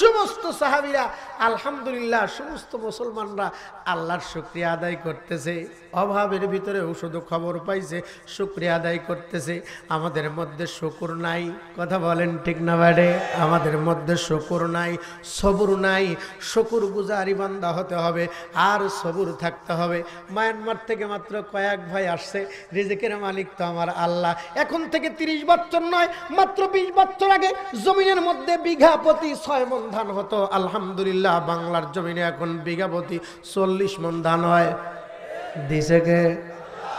সমস্ত সাহাবিরা আলহামদুলিল্লাহ সমস্ত মুসলমানরা আল্লাহর শুক্রিয়া আদায় করতেছে অভাবের ভিতরে শুধু খবর পাইছে শুক্রিয়া আদায় করতেছে আমাদের মধ্যে শকুর নাই কথা বলেন ঠিক না বাইরে আমাদের মধ্যে শকুর নাই সবুর নাই শকুর গুজারি বান্দা হতে হবে আর সবুর থাকতে হবে মায়ানমার থেকে মাত্র কয়েক ভাই আসছে রিজিকের মালিক তো আমার আল্লাহ এখন থেকে তিরিশ বছর নয় মাত্র বিশ বছর আগে জমিনের মধ্যে বিঘা প্রতি ছয় মন ধান হতো আলহামদুলিল্লাহ বাংলার জমিনে এখন বিঘা প্রতি চল্লিশ মন ধান হয় দিছে কে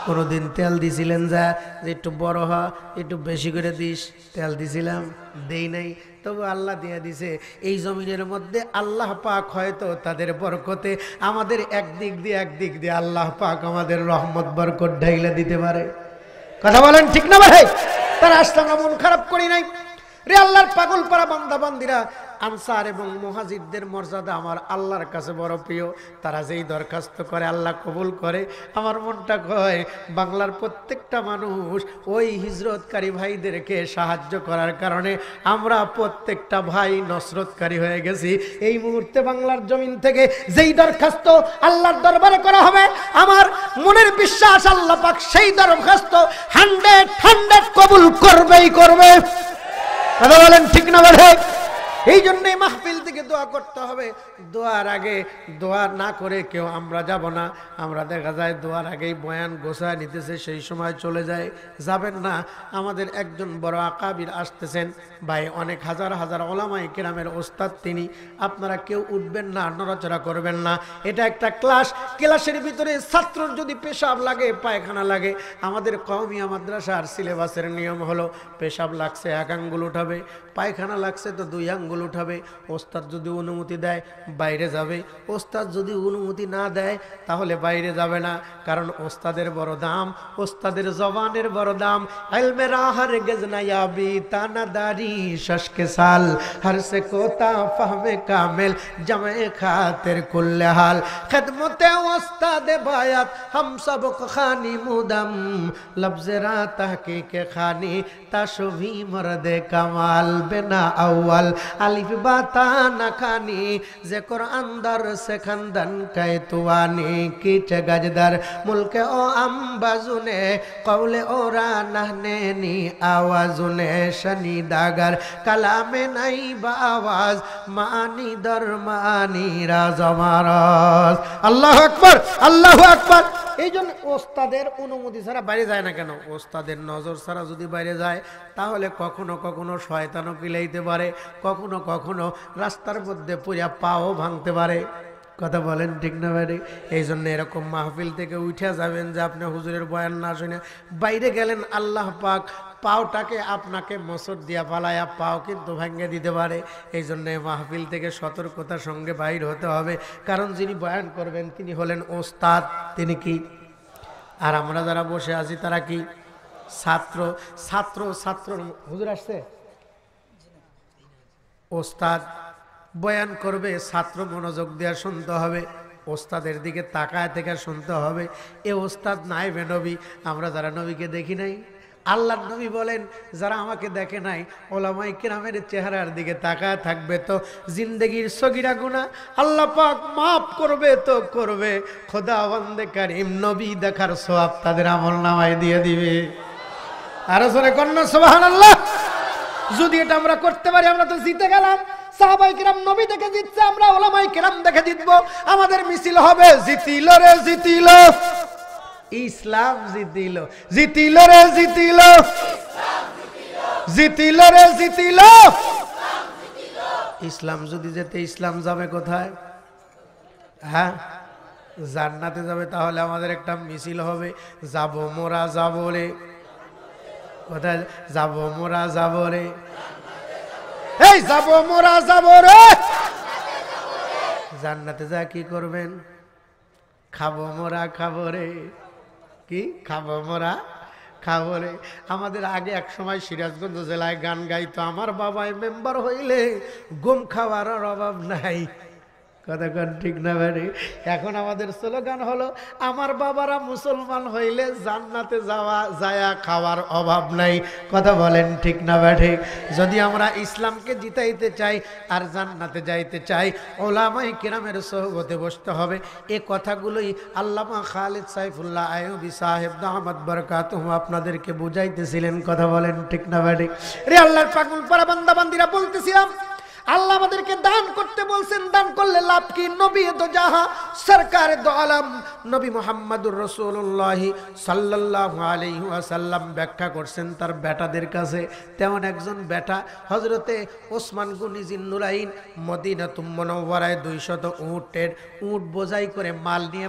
কোনোদিন তেল দিছিলেন যা যে একটু বড় হ একটু বেশি করে দিস তেল দিছিলাম দেই নাই তবু আল্লাহ দিয়ে দিছে এই জমিনের মধ্যে আল্লাহ পাক হয়তো তাদের বরকতে আমাদের একদিক দিয়ে একদিক দিয়ে আল্লাহ পাক আমাদের রহমত বরকত ঢাইলে দিতে পারে কথা বলেন ঠিক না ভাই তার আসলে আমরা মন খারাপ করি নাই রে আল্লাহর পাগল পাড়া বান্দা বান্দিরা আনসার এবং মহাজিদদের মর্যাদা আমার আল্লাহর কাছে বড় প্রিয় তারা যেই দরখাস্ত করে আল্লাহ কবুল করে আমার মনটা কয় বাংলার প্রত্যেকটা মানুষ ওই হিজরতকারী ভাইদেরকে সাহায্য করার কারণে আমরা প্রত্যেকটা ভাই নসরতকারী হয়ে গেছি এই মুহূর্তে বাংলার জমিন থেকে যেই দরখাস্ত আল্লাহর দরবারে করা হবে আমার মনের বিশ্বাস আল্লাহ পাক সেই দরখাস্ত হান্ড্রেড হান্ড্রেড কবুল করবেই করবে কথা বলেন ঠিক না বলে এই জন্যই মাহফিল থেকে দোয়া করতে হবে দোয়ার আগে দোয়া না করে কেউ আমরা যাব না আমরা দেখা যায় দোয়ার আগেই বয়ান গোসা নিতেছে সেই সময় চলে যায় যাবেন না আমাদের একজন বড় আকাবির আসতেছেন ভাই অনেক হাজার হাজার ওলামাই কেরামের ওস্তাদ তিনি আপনারা কেউ উঠবেন না নড়াচড়া করবেন না এটা একটা ক্লাস ক্লাসের ভিতরে ছাত্রর যদি পেশাব লাগে পায়খানা লাগে আমাদের কওমিয়া মাদ্রাসার সিলেবাসের নিয়ম হলো পেশাব লাগছে এক আঙ্গুল উঠাবে পায়খানা লাগছে তো দুই আঙ্গুল আঙ্গুল উঠাবে ওস্তাদ যদি অনুমতি দেয় বাইরে যাবে ওস্তাদ যদি অনুমতি না দেয় তাহলে বাইরে যাবে না কারণ ওস্তাদের বড় দাম ওস্তাদের জবানের বড় দাম আলমের হর গজনায়াবি তানাদারি শশকে সাল হর সে কোতা ফাহমে কামেল জামে খাতের কুল্লে হাল খদমতে ওস্তাদ বায়াত হাম সবক খানি মুদম লবজরা তহকিকে খানি তাশুভি মরদে কামাল বেনা আউয়াল আলিফ বাতা না খানি যে কর আন্দার সেখান দান কায় তুয়ানি কিট গাজদার মুলকে ও আম্বাজুনে কৌলে ওরা নাহনে নি আওয়াজুনে শনি দাগার কালামে নাই বা আওয়াজ মানি দর মানি রাজমারস আল্লাহ আকবর আল্লাহ আকবর এই জন্য ওস্তাদের অনুমতি ছাড়া বাইরে যায় না কেন ওস্তাদের নজর ছাড়া যদি বাইরে যায় তাহলে কখনো কখনো শয়তানও কিলাইতে পারে কখনো কখনো কখনো রাস্তার মধ্যে পুরা পাও ভাঙতে পারে কথা বলেন ঠিক না ভাই এই জন্য এরকম মাহফিল থেকে উঠে যাবেন যে আপনি হুজুরের বয়ান না শুনে বাইরে গেলেন আল্লাহ পাক পাওটাকে আপনাকে মসর দিয়া পালায়া পাও কিন্তু ভেঙে দিতে পারে এই জন্য মাহফিল থেকে সতর্কতার সঙ্গে বাইর হতে হবে কারণ যিনি বয়ান করবেন তিনি হলেন ওস্তাদ তিনি কি আর আমরা যারা বসে আছি তারা কি ছাত্র ছাত্র ছাত্র হুজুর আসছে ওস্তাদ বয়ান করবে ছাত্র মনোযোগ দেওয়া শুনতে হবে ওস্তাদের দিকে তাকায় থেকে শুনতে হবে এ ওস্তাদ বে নবী আমরা যারা নবীকে দেখি নাই আল্লাহ নবী বলেন যারা আমাকে দেখে নাই ওলামাই কিরামের চেহারার দিকে তাকায় থাকবে তো জিন্দগির সগিরা গুণা আল্লাহ পাক মাফ করবে তো করবে খোদা বন্দে কারিম নবী দেখার সব তাদের আমল নামায় দিয়ে দিবে আরো সরে কন্যা সোহান আল্লাহ যদি এটা আমরা করতে পারি আমরা তো জিতে গেলাম সাহাবাই কিরাম নবী দেখে জিতছে আমরা ওলামাই কিরাম দেখে জিতব আমাদের মিছিল হবে জিতিল রে জিতিল ইসলাম জিতিল জিতিল রে জিতিল জিতিল রে জিতিল ইসলাম যদি যেতে ইসলাম যাবে কোথায় হ্যাঁ জান্নাতে যাবে তাহলে আমাদের একটা মিছিল হবে যাব মোরা যাবো রে কোথায় যাব মোরা যাব রে এই যাব মোরা যাব রে জান্নাতে যা কি করবেন খাবো মোরা খাবো রে কি খাবো মোরা খাবো রে আমাদের আগে এক সময় সিরাজগঞ্জ জেলায় গান গাইতো আমার বাবায় মেম্বার হইলে গুম খাওয়ার অভাব নাই কতক্ষণ ঠিক না ভাই এখন আমাদের স্লোগান হলো আমার বাবারা মুসলমান হইলে জান্নাতে যাওয়া যায়া খাওয়ার অভাব নাই কথা বলেন ঠিক না ভারি যদি আমরা ইসলামকে জিতাইতে চাই আর জান্নাতে যাইতে চাই ওলামাই কিরামের সহবতে বসতে হবে এ কথাগুলোই আল্লামা খালেদ সাইফুল্লাহ আয়ুবি সাহেব দাহমদ বরকাত আপনাদেরকে বুঝাইতেছিলেন কথা বলেন ঠিক না ভারি রে আল্লাহ পাগুল পারা বান্দা বান্দিরা বলতেছিলাম আল্লাহ আমাদেরকে দান করতে বলছেন দান করলে লাভ কি নবী তো যাহা সরকার দো আলম নবী মোহাম্মদুর রসুল্লাহি সাল্লাহ আলহাসাল্লাম ব্যাখ্যা করছেন তার বেটাদের কাছে তেমন একজন বেটা হজরতে ওসমান গুনি জিন্নুরাইন মদিনাতুম্মনওয়ারায় দুইশত উঁটের উঁট বোঝাই করে মাল নিয়ে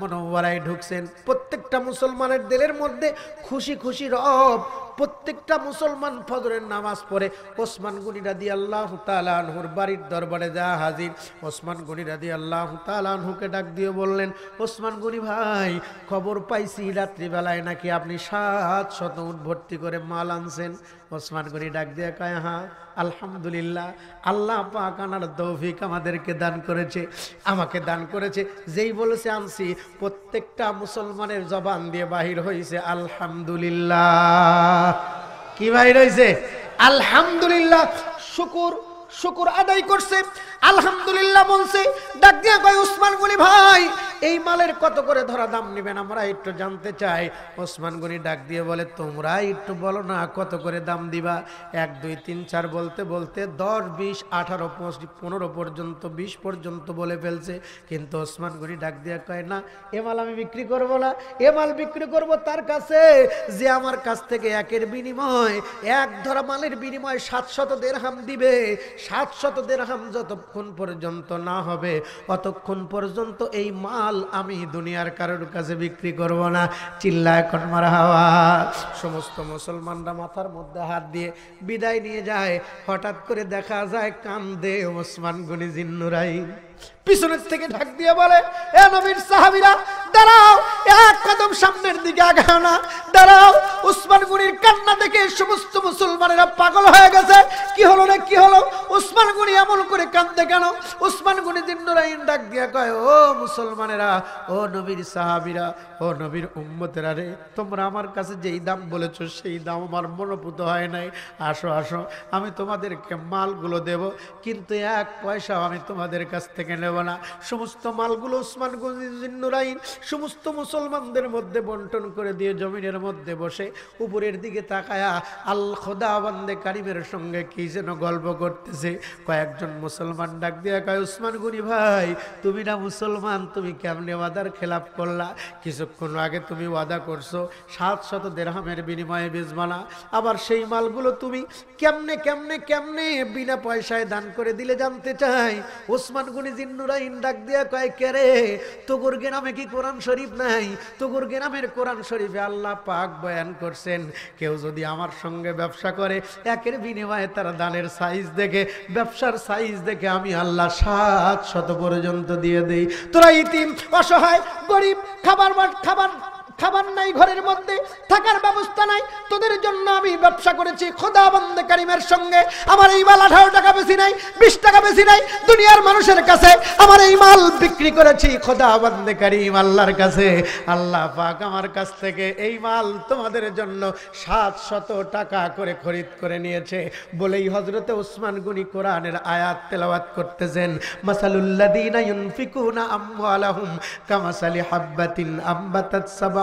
মনোবরায় ঢুকছেন প্রত্যেকটা মুসলমানের দিলের মধ্যে খুশি খুশি রব প্রত্যেকটা মুসলমান ফজরের নামাজ পড়ে ওসমান গুনি রাদি আল্লাহ তালাহুর বাড়ির দরবারে যা হাজির ওসমান গুনি রাদি আল্লাহ তালাহুকে ডাক দিয়ে বললেন ওসমান গুনি ভাই খবর পাইছি রাত্রিবেলায় নাকি আপনি সাত শত উদ্ভর্তি ভর্তি করে মাল আনছেন ওসমান গনি ডাক দিয়া কয় হ্যাঁ আলহামদুলিল্লাহ আল্লাহ পাক আনার তৌফিক আমাদেরকে দান করেছে আমাকে দান করেছে যেই বলেছে আনছি প্রত্যেকটা মুসলমানের জবান দিয়ে বাহির হয়েছে আলহামদুলিল্লাহ কি বাহির হয়েছে আলহামদুলিল্লাহ শুকুর শুকুর আদায় করছে আলহামদুলিল্লাহ বলছে ডাক দিয়া কয় উসমান গনি ভাই এই মালের কত করে ধরা দাম নেবেন আমরা একটু জানতে চাই ওসমান গনি ডাক দিয়ে বলে তোমরা একটু বলো না কত করে দাম দিবা এক দুই তিন চার বলতে বলতে দশ বিশ আঠারো পনেরো পর্যন্ত বিশ পর্যন্ত বলে ফেলছে কিন্তু ওসমান গনি ডাক দিয়ে কয় না এ মাল আমি বিক্রি করব না এ মাল বিক্রি করব তার কাছে যে আমার কাছ থেকে একের বিনিময় এক ধরা মালের বিনিময় সাতশত দেড়হাম দিবে সাতশত দেড়হাম যতক্ষণ পর্যন্ত না হবে অতক্ষণ পর্যন্ত এই মাল মাল আমি দুনিয়ার কারোর কাছে বিক্রি করব না চিল্লা এখন মারা হাওয়া সমস্ত মুসলমানরা মাথার মধ্যে হাত দিয়ে বিদায় নিয়ে যায় হঠাৎ করে দেখা যায় কান্দে ওসমান গনি জিন্নুরাই পিছনের থেকে ঢাক দিয়ে বলে এ নবীর সাহাবিরা দাঁড়াও এক কদম সামনের দিকে আগাও না দাঁড়াও উসমান গুনির কান্না দেখে সমস্ত মুসলমানেরা পাগল হয়ে গেছে কি হলো না কি হলো উসমান গুনি এমন করে কান্দে কেন উসমান গুনি দিনুরাইন ডাক দিয়ে কয় ও মুসলমানেরা ও নবীর সাহাবিরা ও নবীর উম্মতেরা রে তোমরা আমার কাছে যেই দাম বলেছ সেই দাম আমার মনোভূত হয় নাই আসো আসো আমি তোমাদেরকে মালগুলো দেব কিন্তু এক পয়সাও আমি তোমাদের কাছ থেকে থেকে নেওয়ালা সমস্ত মালগুলো ওসমান গজিনুরাইন সমস্ত মুসলমানদের মধ্যে বন্টন করে দিয়ে জমিনের মধ্যে বসে উপরের দিকে তাকায়া আল খোদা বন্দে কারিমের সঙ্গে কি যেন গল্প করতেছে কয়েকজন মুসলমান ডাক দিয়ে কয় ওসমান গনি ভাই তুমি না মুসলমান তুমি কেমনে ওয়াদার খেলাপ করলা কিছুক্ষণ আগে তুমি ওয়াদা করছো সাত শত দেড়হামের বিনিময়ে বেজমালা আবার সেই মালগুলো তুমি কেমনে কেমনে কেমনে বিনা পয়সায় দান করে দিলে জানতে চাই ওসমান গনি কেউ যদি আমার সঙ্গে ব্যবসা করে একের বিনিময়ে তার দানের সাইজ দেখে ব্যবসার সাইজ দেখে আমি আল্লাহ সাত শত পর্যন্ত দিয়ে দিই তোরা ইতিম অসহায় গরিব খাবার খাবার খাবার নাই ঘরের মধ্যে থাকার ব্যবস্থা নাই তোদের জন্য আমি ব্যবসা করেছি খোদা বন্দে কারিমের সঙ্গে আমার এই মাল আঠারো টাকা বেশি নাই বিশ টাকা বেশি নাই দুনিয়ার মানুষের কাছে আমার এই মাল বিক্রি করেছি খোদা বন্দে কারিম আল্লাহর কাছে আল্লাহ পাক আমার কাছ থেকে এই মাল তোমাদের জন্য সাত শত টাকা করে খরিদ করে নিয়েছে বলেই হজরতে ওসমান গুনি কোরআনের আয়াত তেলাওয়াত করতেছেন মাসালুল্লাদিনা ইউনফিকুনা আমওয়ালাহুম কামাসালি হাব্বাতিন আম্বাতাত সাবা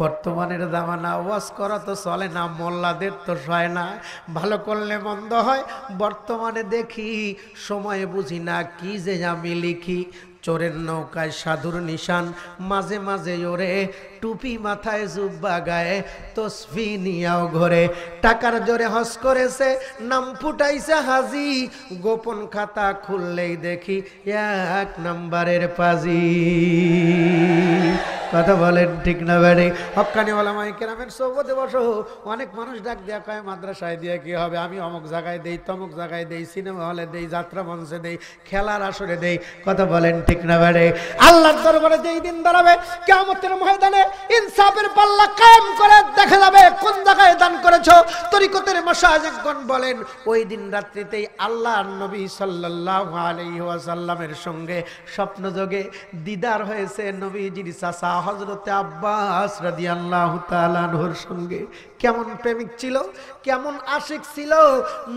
বর্তমানের জামানা ওয়াজ করা তো চলে না মোল্লাদের তো সয় না ভালো করলে মন্দ হয় বর্তমানে দেখি সময় বুঝি না কি যে আমি লিখি চোরের নৌকায় সাধুর নিশান মাঝে মাঝে ওরে টুপি মাথায় জুব্বা গায়ে তসফি নিয়াও ঘরে টাকার জোরে হস করেছে নাম ফুটাইছে হাজি গোপন খাতা খুললেই দেখি এক নাম্বারের পাজি কথা বলেন ঠিক না ব্যাডে হকানি ওলামাই কেরামের সৌবতে বসো অনেক মানুষ ডাক দেয়া কয় মাদ্রাসায় দিয়ে কি হবে আমি অমুক জায়গায় দেই তমুক জায়গায় দেই সিনেমা হলে দেই যাত্রা মঞ্চে দেই খেলার আসরে দেই কথা বলেন ঠিক ঠিক না বেড়ে আল্লাহর দরবারে যেই দিন দাঁড়াবে কেমতের ময়দানে ইনসাফের পাল্লা কায়েম করে দেখা যাবে কোন জায়গায় দান করেছ তরিকতের মশাজ একজন বলেন ওই দিন রাত্রিতেই আল্লাহ নবী সাল্লাহ আলাইহি ওয়াসাল্লামের সঙ্গে যোগে দিদার হয়েছে নবীজির চাচা হজরতে আব্বাস রাদিয়াল্লাহু তালানহর সঙ্গে কেমন প্রেমিক ছিল কেমন আশেক ছিল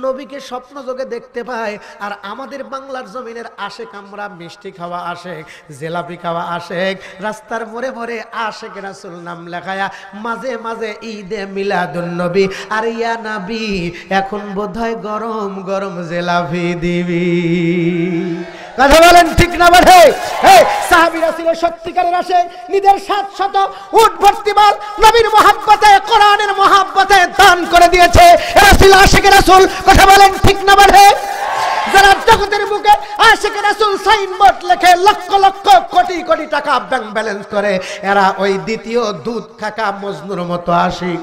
নবীকে স্বপ্ন যোগে দেখতে পায় আর আমাদের বাংলার জমিনের আশেক আমরা মিষ্টি খাওয়া আশেক জেলাপি খাওয়া আশেক রাস্তার মোড়ে মোড়ে আশেক রাসুল নাম লেখায়া মাঝে মাঝে ঈদে মিলাদুল নবী আর ইয়া নাবি এখন বোধ গরম গরম জেলাপি দিবি কথা বলেন ঠিক না বলে সাহাবিরা ছিল সত্যিকারের আসে নিজের সাত শত উঠ ভর্তি বল নবীর মহাব্বতে কোরআনের মহাব্বতে দান করে দিয়েছে এরা ছিল আশেখ রাসুল কথা বলেন ঠিক না বলে যারা জগতের বুকে আশেখ রাসুল সাইনবোর্ড লেখে লক্ষ লক্ষ কোটি কোটি টাকা ব্যাংক ব্যালেন্স করে এরা ওই দ্বিতীয় দুধ খাকা মজনুর মতো আশিক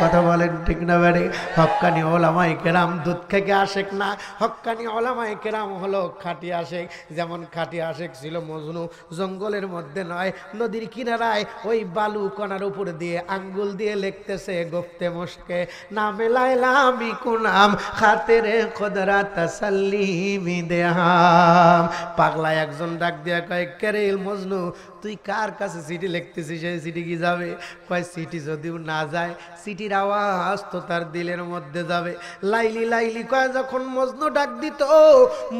কথা বলেন ঠিক না বেড়ে হকানি ওলামাই কেরাম দুধ খেকে আশেক না হকানি ওলামাই কেরাম হলো খাটি আশেক যেমন খাটি আশেক ছিল মজনু জঙ্গলের মধ্যে নয় নদীর কিনারায় ওই বালু কণার উপর দিয়ে আঙ্গুল দিয়ে লিখতেছে গোপ্তে মুশকে না লাইলামি কুনাম খাতেরে খোদরা তাসাল্লিমি দেহাম পাগলা একজন ডাক দিয়া কয় কেরেল মজনু তুই কার কাছে চিঠি লিখতেছিস সেই চিঠি কি যাবে কয় চিঠি যদিও না যায় চিঠির আওয়াজ তো তার দিলের মধ্যে যাবে লাইলি লাইলি কয় যখন মজনু ডাক দিত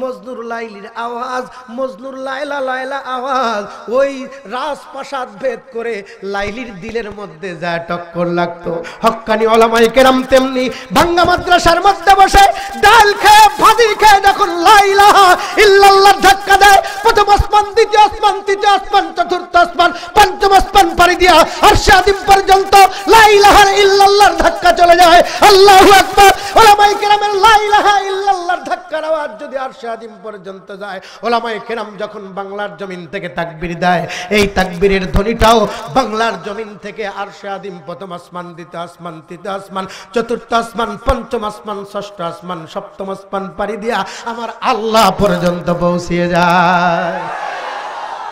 মজনুর লাইলির আওয়াজ মজনুর লাইলা লাইলা আওয়াজ ওই রাজপ্রাসাদ ভেদ করে লাইলির দিলের মধ্যে যায় টক্কর লাগতো হকানি অলামাই কেরাম তেমনি ভাঙ্গা মাদ্রাসার মধ্যে বসে ডাল খেয়ে ভাজি খেয়ে যখন লাইলা ইল্লাল্লাহ ধাক্কা দেয় প্রথম আসমান দ্বিতীয় আসমান তৃতীয় আসমান চতুর্থ আসমান পঞ্চম দিয়া আর পর্যন্ত লাইলাহার ইল্লাল্লাহর ধাক্কা চলে যায় আল্লাহু আকবার কেরামের লাইলাহা ইল্লাল্লাহর আওয়াজ যদি আর পর্যন্ত যায় কেরাম যখন বাংলার জমিন থেকে তাকবির দেয় এই তাকবীরের ধ্বনিটাও বাংলার জমিন থেকে আর আদিম প্রথম আসমান দ্বিতীয় আসমান তৃতীয় আসমান চতুর্থ আসমান পঞ্চম আসমান ষষ্ঠ আসমান সপ্তম আসমান দিয়া আমার আল্লাহ পর্যন্ত পৌঁছিয়ে যায়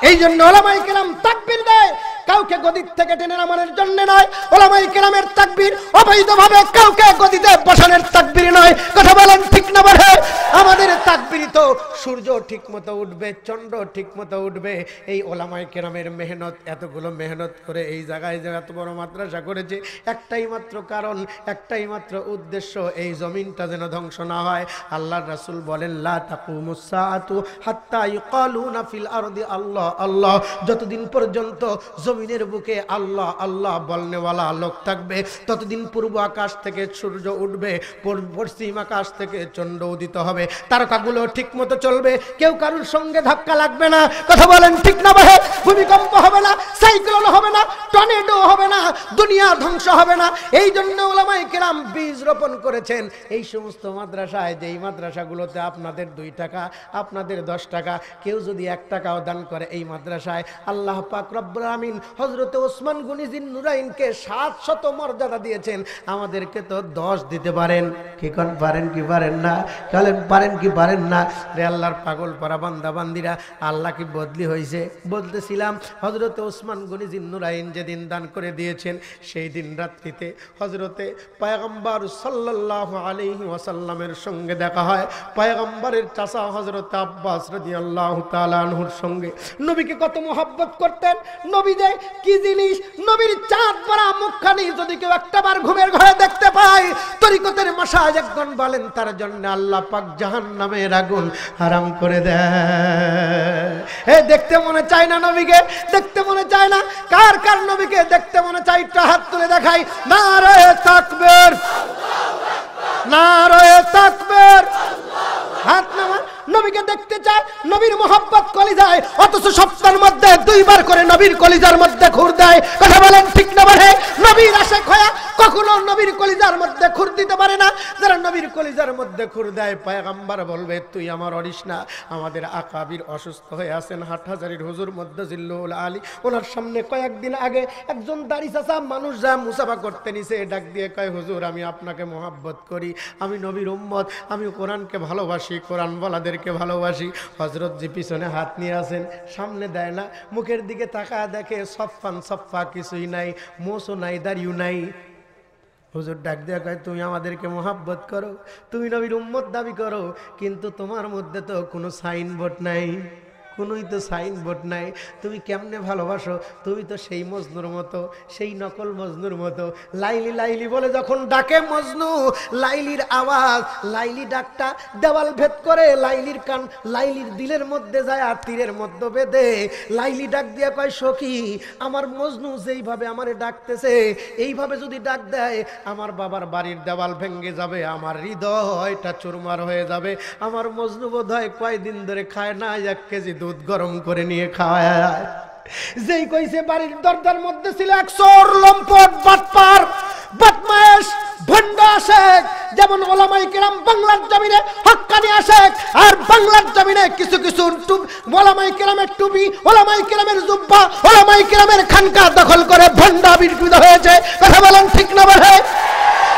এই জন্য ওলামাই কেলাম তাকবির দেয় কাউকে গদির থেকে টেনে নামানোর জন্য নয় ওলামাই কেরামের তাকবির অবৈধভাবে কাউকে গদিতে বসানোর তাকবির নয় কথা বলেন ঠিক না বলে আমাদের তাকবির তো সূর্য ঠিকমতো উঠবে চন্দ্র ঠিকমতো উঠবে এই ওলামাই কেরামের মেহনত এতগুলো মেহনত করে এই জায়গায় যে এত বড় মাদ্রাসা করেছে একটাই মাত্র কারণ একটাই মাত্র উদ্দেশ্য এই জমিনটা যেন ধ্বংস না হয় আল্লাহ রাসুল বলেন লা হাত্তা ইউকালুনা ফিল আরদি আল্লাহ আল্লাহ যতদিন পর্যন্ত জমিনের বুকে আল্লাহ আল্লাহ বলনেওয়ালা লোক থাকবে ততদিন পূর্ব আকাশ থেকে সূর্য উঠবে পশ্চিম আকাশ থেকে চন্দ্র উদিত হবে তারকাগুলো ঠিক মতো চলবে কেউ কারুর সঙ্গে ধাক্কা লাগবে না কথা বলেন ঠিক না বাহে ভূমিকম্প হবে না সাইক্লোন হবে না টর্নেডো হবে না দুনিয়া ধ্বংস হবে না এই জন্য ওলামাই কেরাম বীজ রোপণ করেছেন এই সমস্ত মাদ্রাসায় যেই মাদ্রাসাগুলোতে আপনাদের দুই টাকা আপনাদের দশ টাকা কেউ যদি এক টাকাও দান করে এই মাদ্রাসায় আল্লাহ পাক রব্বুল আমিন হজরত ওসমান গুনিজিন নুরাইনকে সাত শত মর্যাদা দিয়েছেন আমাদেরকে তো দশ দিতে পারেন কি কন পারেন কি পারেন না বলেন পারেন কি পারেন না রে আল্লাহর পাগল পরা বান্দাবান্দিরা আল্লাহ কি বদলি হয়েছে বলতেছিলাম হজরতে ওসমান গুনিজিন নুরাইন যেদিন দান করে দিয়েছেন সেই দিন রাত্রিতে হজরতে পায়গম্বর সাল্লাহ আলহি ওয়াসাল্লামের সঙ্গে দেখা হয় পায়গম্বরের চাষা হজরত আব্বাস রদি আল্লাহ তালানহুর সঙ্গে নবীকে কত মোহাব্বত করতেন নবী যে কি জিনিস নবীর চাঁদ পরা মুখখানি যদি কেউ একটাবার ঘুমের ঘরে দেখতে পায় তরিকতের মশাজ একজন বলেন তার জন্য আল্লাহ পাক জাহান নামের আগুন হারাম করে দেয় এ দেখতে মনে চায় না নবীকে দেখতে মনে চায় না কার কার নবীকে দেখতে মনে চায় একটা হাত তুলে দেখাই না রে তাকবের না রে তাকবের হাত নামা নবীকে দেখতে চায় নবীর মোহাম্মত কলিজায় অথচ সপ্তাহের মধ্যে দুইবার করে নবীর কলিজার মধ্যে ঘুর দেয় কথা বলেন ঠিক না বলে নবীর আশে খয়া কখনো নবীর কলিজার মধ্যে খুর দিতে পারে না যারা নবীর কলিজার মধ্যে খুর দেয় পায়গাম্বার বলবে তুই আমার অরিস না আমাদের আকাবির অসুস্থ হয়ে আছেন হাজারির হুজুর মধ্যে মদ্দজিল্লুল আলী ওনার সামনে কয়েকদিন আগে একজন দাড়ি চাষা মানুষ যা মুসাফা করতে নিছে ডাক দিয়ে কয় হুজুর আমি আপনাকে মোহাব্বত করি আমি নবীর উম্মত আমি কোরআনকে ভালোবাসি কোরআন বলাদের আপনাদেরকে ভালোবাসি হজরত যে পিছনে হাত নিয়ে আসেন সামনে দেয় না মুখের দিকে তাকা দেখে সফান সফা কিছুই নাই মোসও নাই দাঁড়িয়েও নাই হুজুর ডাক দেওয়া কয় তুমি আমাদেরকে মোহাব্বত করো তুমি নবীর উম্মত দাবি করো কিন্তু তোমার মধ্যে তো কোনো সাইনবোর্ড নাই কোনোই তো সাইনবোর্ড নাই তুমি কেমনে ভালোবাসো তুমি তো সেই মজনুর মতো সেই নকল মজনুর মতো লাইলি লাইলি বলে যখন ডাকে মজনু লাইলির আওয়াজ লাইলি ডাকটা দেওয়াল ভেদ করে লাইলির কান লাইলির দিলের মধ্যে যায় আর তীরের মধ্যে বেঁধে লাইলি ডাক দিয়ে কয় সখী আমার মজনু যেইভাবে আমারে ডাকতেছে এইভাবে যদি ডাক দেয় আমার বাবার বাড়ির দেওয়াল ভেঙে যাবে আমার হৃদয়টা চুরমার হয়ে যাবে আমার মজনু বোধ হয় কয়দিন ধরে খায় না এক কেজি দুধ গরম করে নিয়ে খাওয়ায় যেই কইছে বাড়ির দরদার মধ্যে ছিল এক সর লম্পট বাতপার বদমায়েশ ভণ্ড আসে যেমন ওলামাই কেরাম বাংলার জমিনে আর বাংলার জমিনে কিছু কিছু ওলামাই কেরামের টুপি ওলামাই কেরামের জুব্বা ওলামাই কেরামের খানকা দখল করে ভণ্ডা বিরকুদ হয়েছে কথা বলেন ঠিক না বলে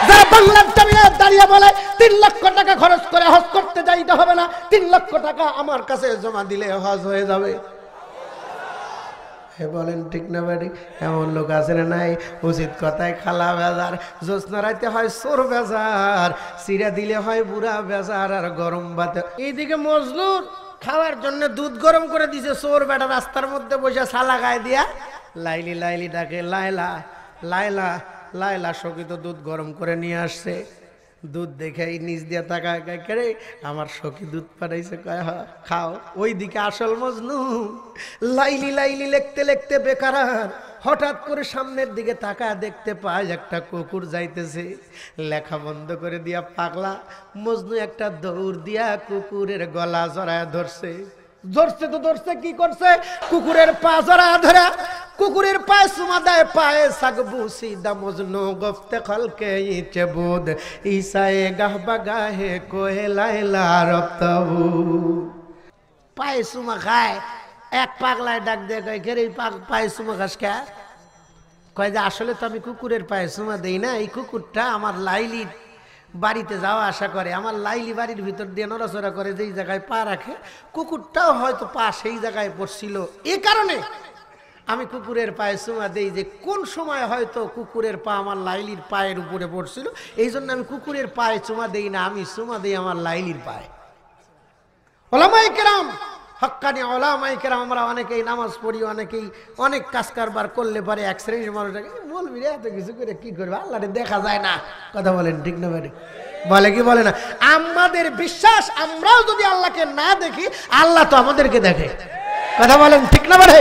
যারা বাংলার জমিনে দাঁড়িয়ে বলে তিন লক্ষ টাকা খরচ করে হজ করতে যাইতে হবে না তিন লক্ষ টাকা আমার কাছে জমা দিলে হজ হয়ে যাবে বলেন ঠিক না বাড়ি এমন লোক আছে না নাই উচিত কথায় খালা বেজার জ্যোৎস্না রাইতে হয় সোর বেজার চিরা দিলে হয় বুড়া বেজার আর গরম বাতে এইদিকে মজনুর খাওয়ার জন্য দুধ গরম করে দিছে সোর বেটা রাস্তার মধ্যে বসে সালা গায়ে দিয়া লাইলি লাইলি ডাকে লাইলা লাইলা লাইলা শকিত দুধ গরম করে নিয়ে আসছে দুধ দেখে নিজ দিয়ে তাকায় কয় কেড়ে আমার সখী দুধ পাঠাইছে হ্যাঁ, খাও ওই দিকে আসল মজনু লাইলি লাইলি লেখতে লেখতে বেকার হঠাৎ করে সামনের দিকে তাকা দেখতে পায় একটা কুকুর যাইতেছে লেখা বন্ধ করে দিয়া পাগলা মজনু একটা দৌড় দিয়া কুকুরের গলা জড়ায় ধরছে ধরছে তো ধরছে কি করছে কুকুরের পা জরা ধরা কুকুরের পায়ে সুমা দেয় পায়ে সাগবু সিদা মজনু গফতে খলকে ইচে ইসায়ে গাহ বা গাহে কোহে লাইলা রপ্তাবু পায়ে সুমা খায় এক পাগলায় ডাক দিয়ে কয় কে এই পায়ে সুমা খাস কে কয় যে আসলে তো আমি কুকুরের পায়ে সুমা দেই না এই কুকুরটা আমার লাইলি বাড়িতে যাওয়া আশা করে আমার লাইলি বাড়ির ভিতর দিয়ে নড়াচড়া করে যেই জায়গায় পা রাখে কুকুরটাও হয়তো পা সেই জায়গায় পড়ছিল এ কারণে আমি কুকুরের পায়ে চুমা দেই যে কোন সময় হয়তো কুকুরের পা আমার লাইলির পায়ের উপরে পড়ছিল এই জন্য আমি কুকুরের পায়ে চুমা দেই না আমি চুমা দেই আমার লাইলির পায়ে ওলামাই কেরাম হক্কানি ওলামাইকের আমরা অনেকেই নামাজ পড়ি অনেকেই অনেক কাজ কারবার করলে পরে এক শ্রেণীর মানুষটাকে বলবি রে এত কিছু করে কি করবে আল্লাহ দেখা যায় না কথা বলেন ঠিক না বলে কি বলে না আমাদের বিশ্বাস আমরাও যদি আল্লাহকে না দেখি আল্লাহ তো আমাদেরকে দেখে কথা বলেন ঠিক না বলে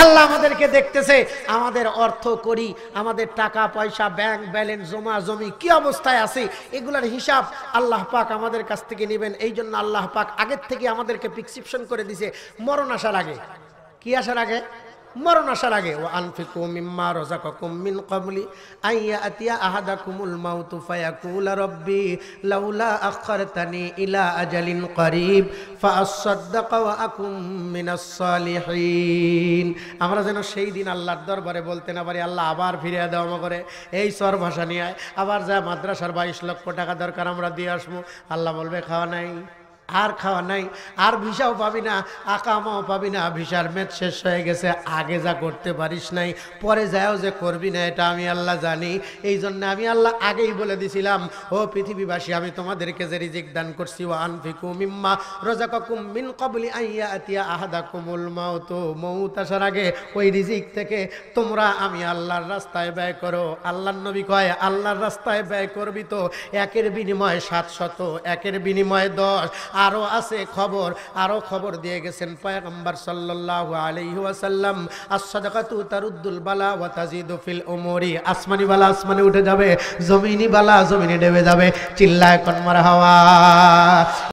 আল্লাহ আমাদেরকে দেখতেছে আমাদের অর্থ করি আমাদের টাকা পয়সা ব্যাংক ব্যালেন্স জমা জমি কি অবস্থায় আছে এগুলার হিসাব আল্লাহ পাক আমাদের কাছ থেকে নেবেন এই জন্য আল্লাহ পাক আগের থেকে আমাদেরকে প্রিসক্রিপশন করে দিছে মরণ আসার আগে কি আসার আগে মরণ আসার আগে ও আনফিকু মিম্মা রাযাকাকুম মিন ক্বাবলি আইয়া আতিয়া আহাদাকুমুল মাউতু ফায়াকুলা রাব্বি লাউলা আখারতানি ইলা আজালিন করিব ফাআসাদদাকা ওয়া আকুম মিনাস সালিহিন আমরা যেন সেই দিন আল্লাহর দরবারে বলতে না পারি আল্লাহ আবার ফিরিয়ে দাও আমাকে এই সর ভাষা নিয়ে আবার যা মাদ্রাসার বাইশ লক্ষ টাকা দরকার আমরা দিয়ে আসবো আল্লাহ বলবে খাওয়া নাই আর খাওয়া নাই আর ভিসাও পাবি না আকামাও পাবি না ভিসার মেদ শেষ হয়ে গেছে আগে যা করতে পারিস নাই পরে যাও যে করবি না এটা আমি আল্লাহ জানি এই জন্য আমি আল্লাহ আগেই বলে দিছিলাম ও পৃথিবীবাসী আমি তোমাদেরকে যে রিজিক দান করছি ও আনফিকু মিম্মা রোজাকুম মিন কবলি আইয়া আতিয়া আহাদা কুমুল মাউত মৌত আসার আগে ওই রিজিক থেকে তোমরা আমি আল্লাহর রাস্তায় ব্যয় করো আল্লাহর নবী কয় আল্লাহর রাস্তায় ব্যয় করবি তো একের বিনিময়ে সাত শত একের বিনিময়ে দশ আরো আছে খবর আরো খবর দিয়ে গেছেন পয়গম্বর সাল্লাহ আলহিহাসাল্লাম আসাদাকাতু তারুদ্দুল বালা ওয়া তাজিদুফিল ওমরি আসমানি বালা আসমানে উঠে যাবে জমিনি বালা জমিনে নেমে যাবে চিল্লায় কনমার হাওয়া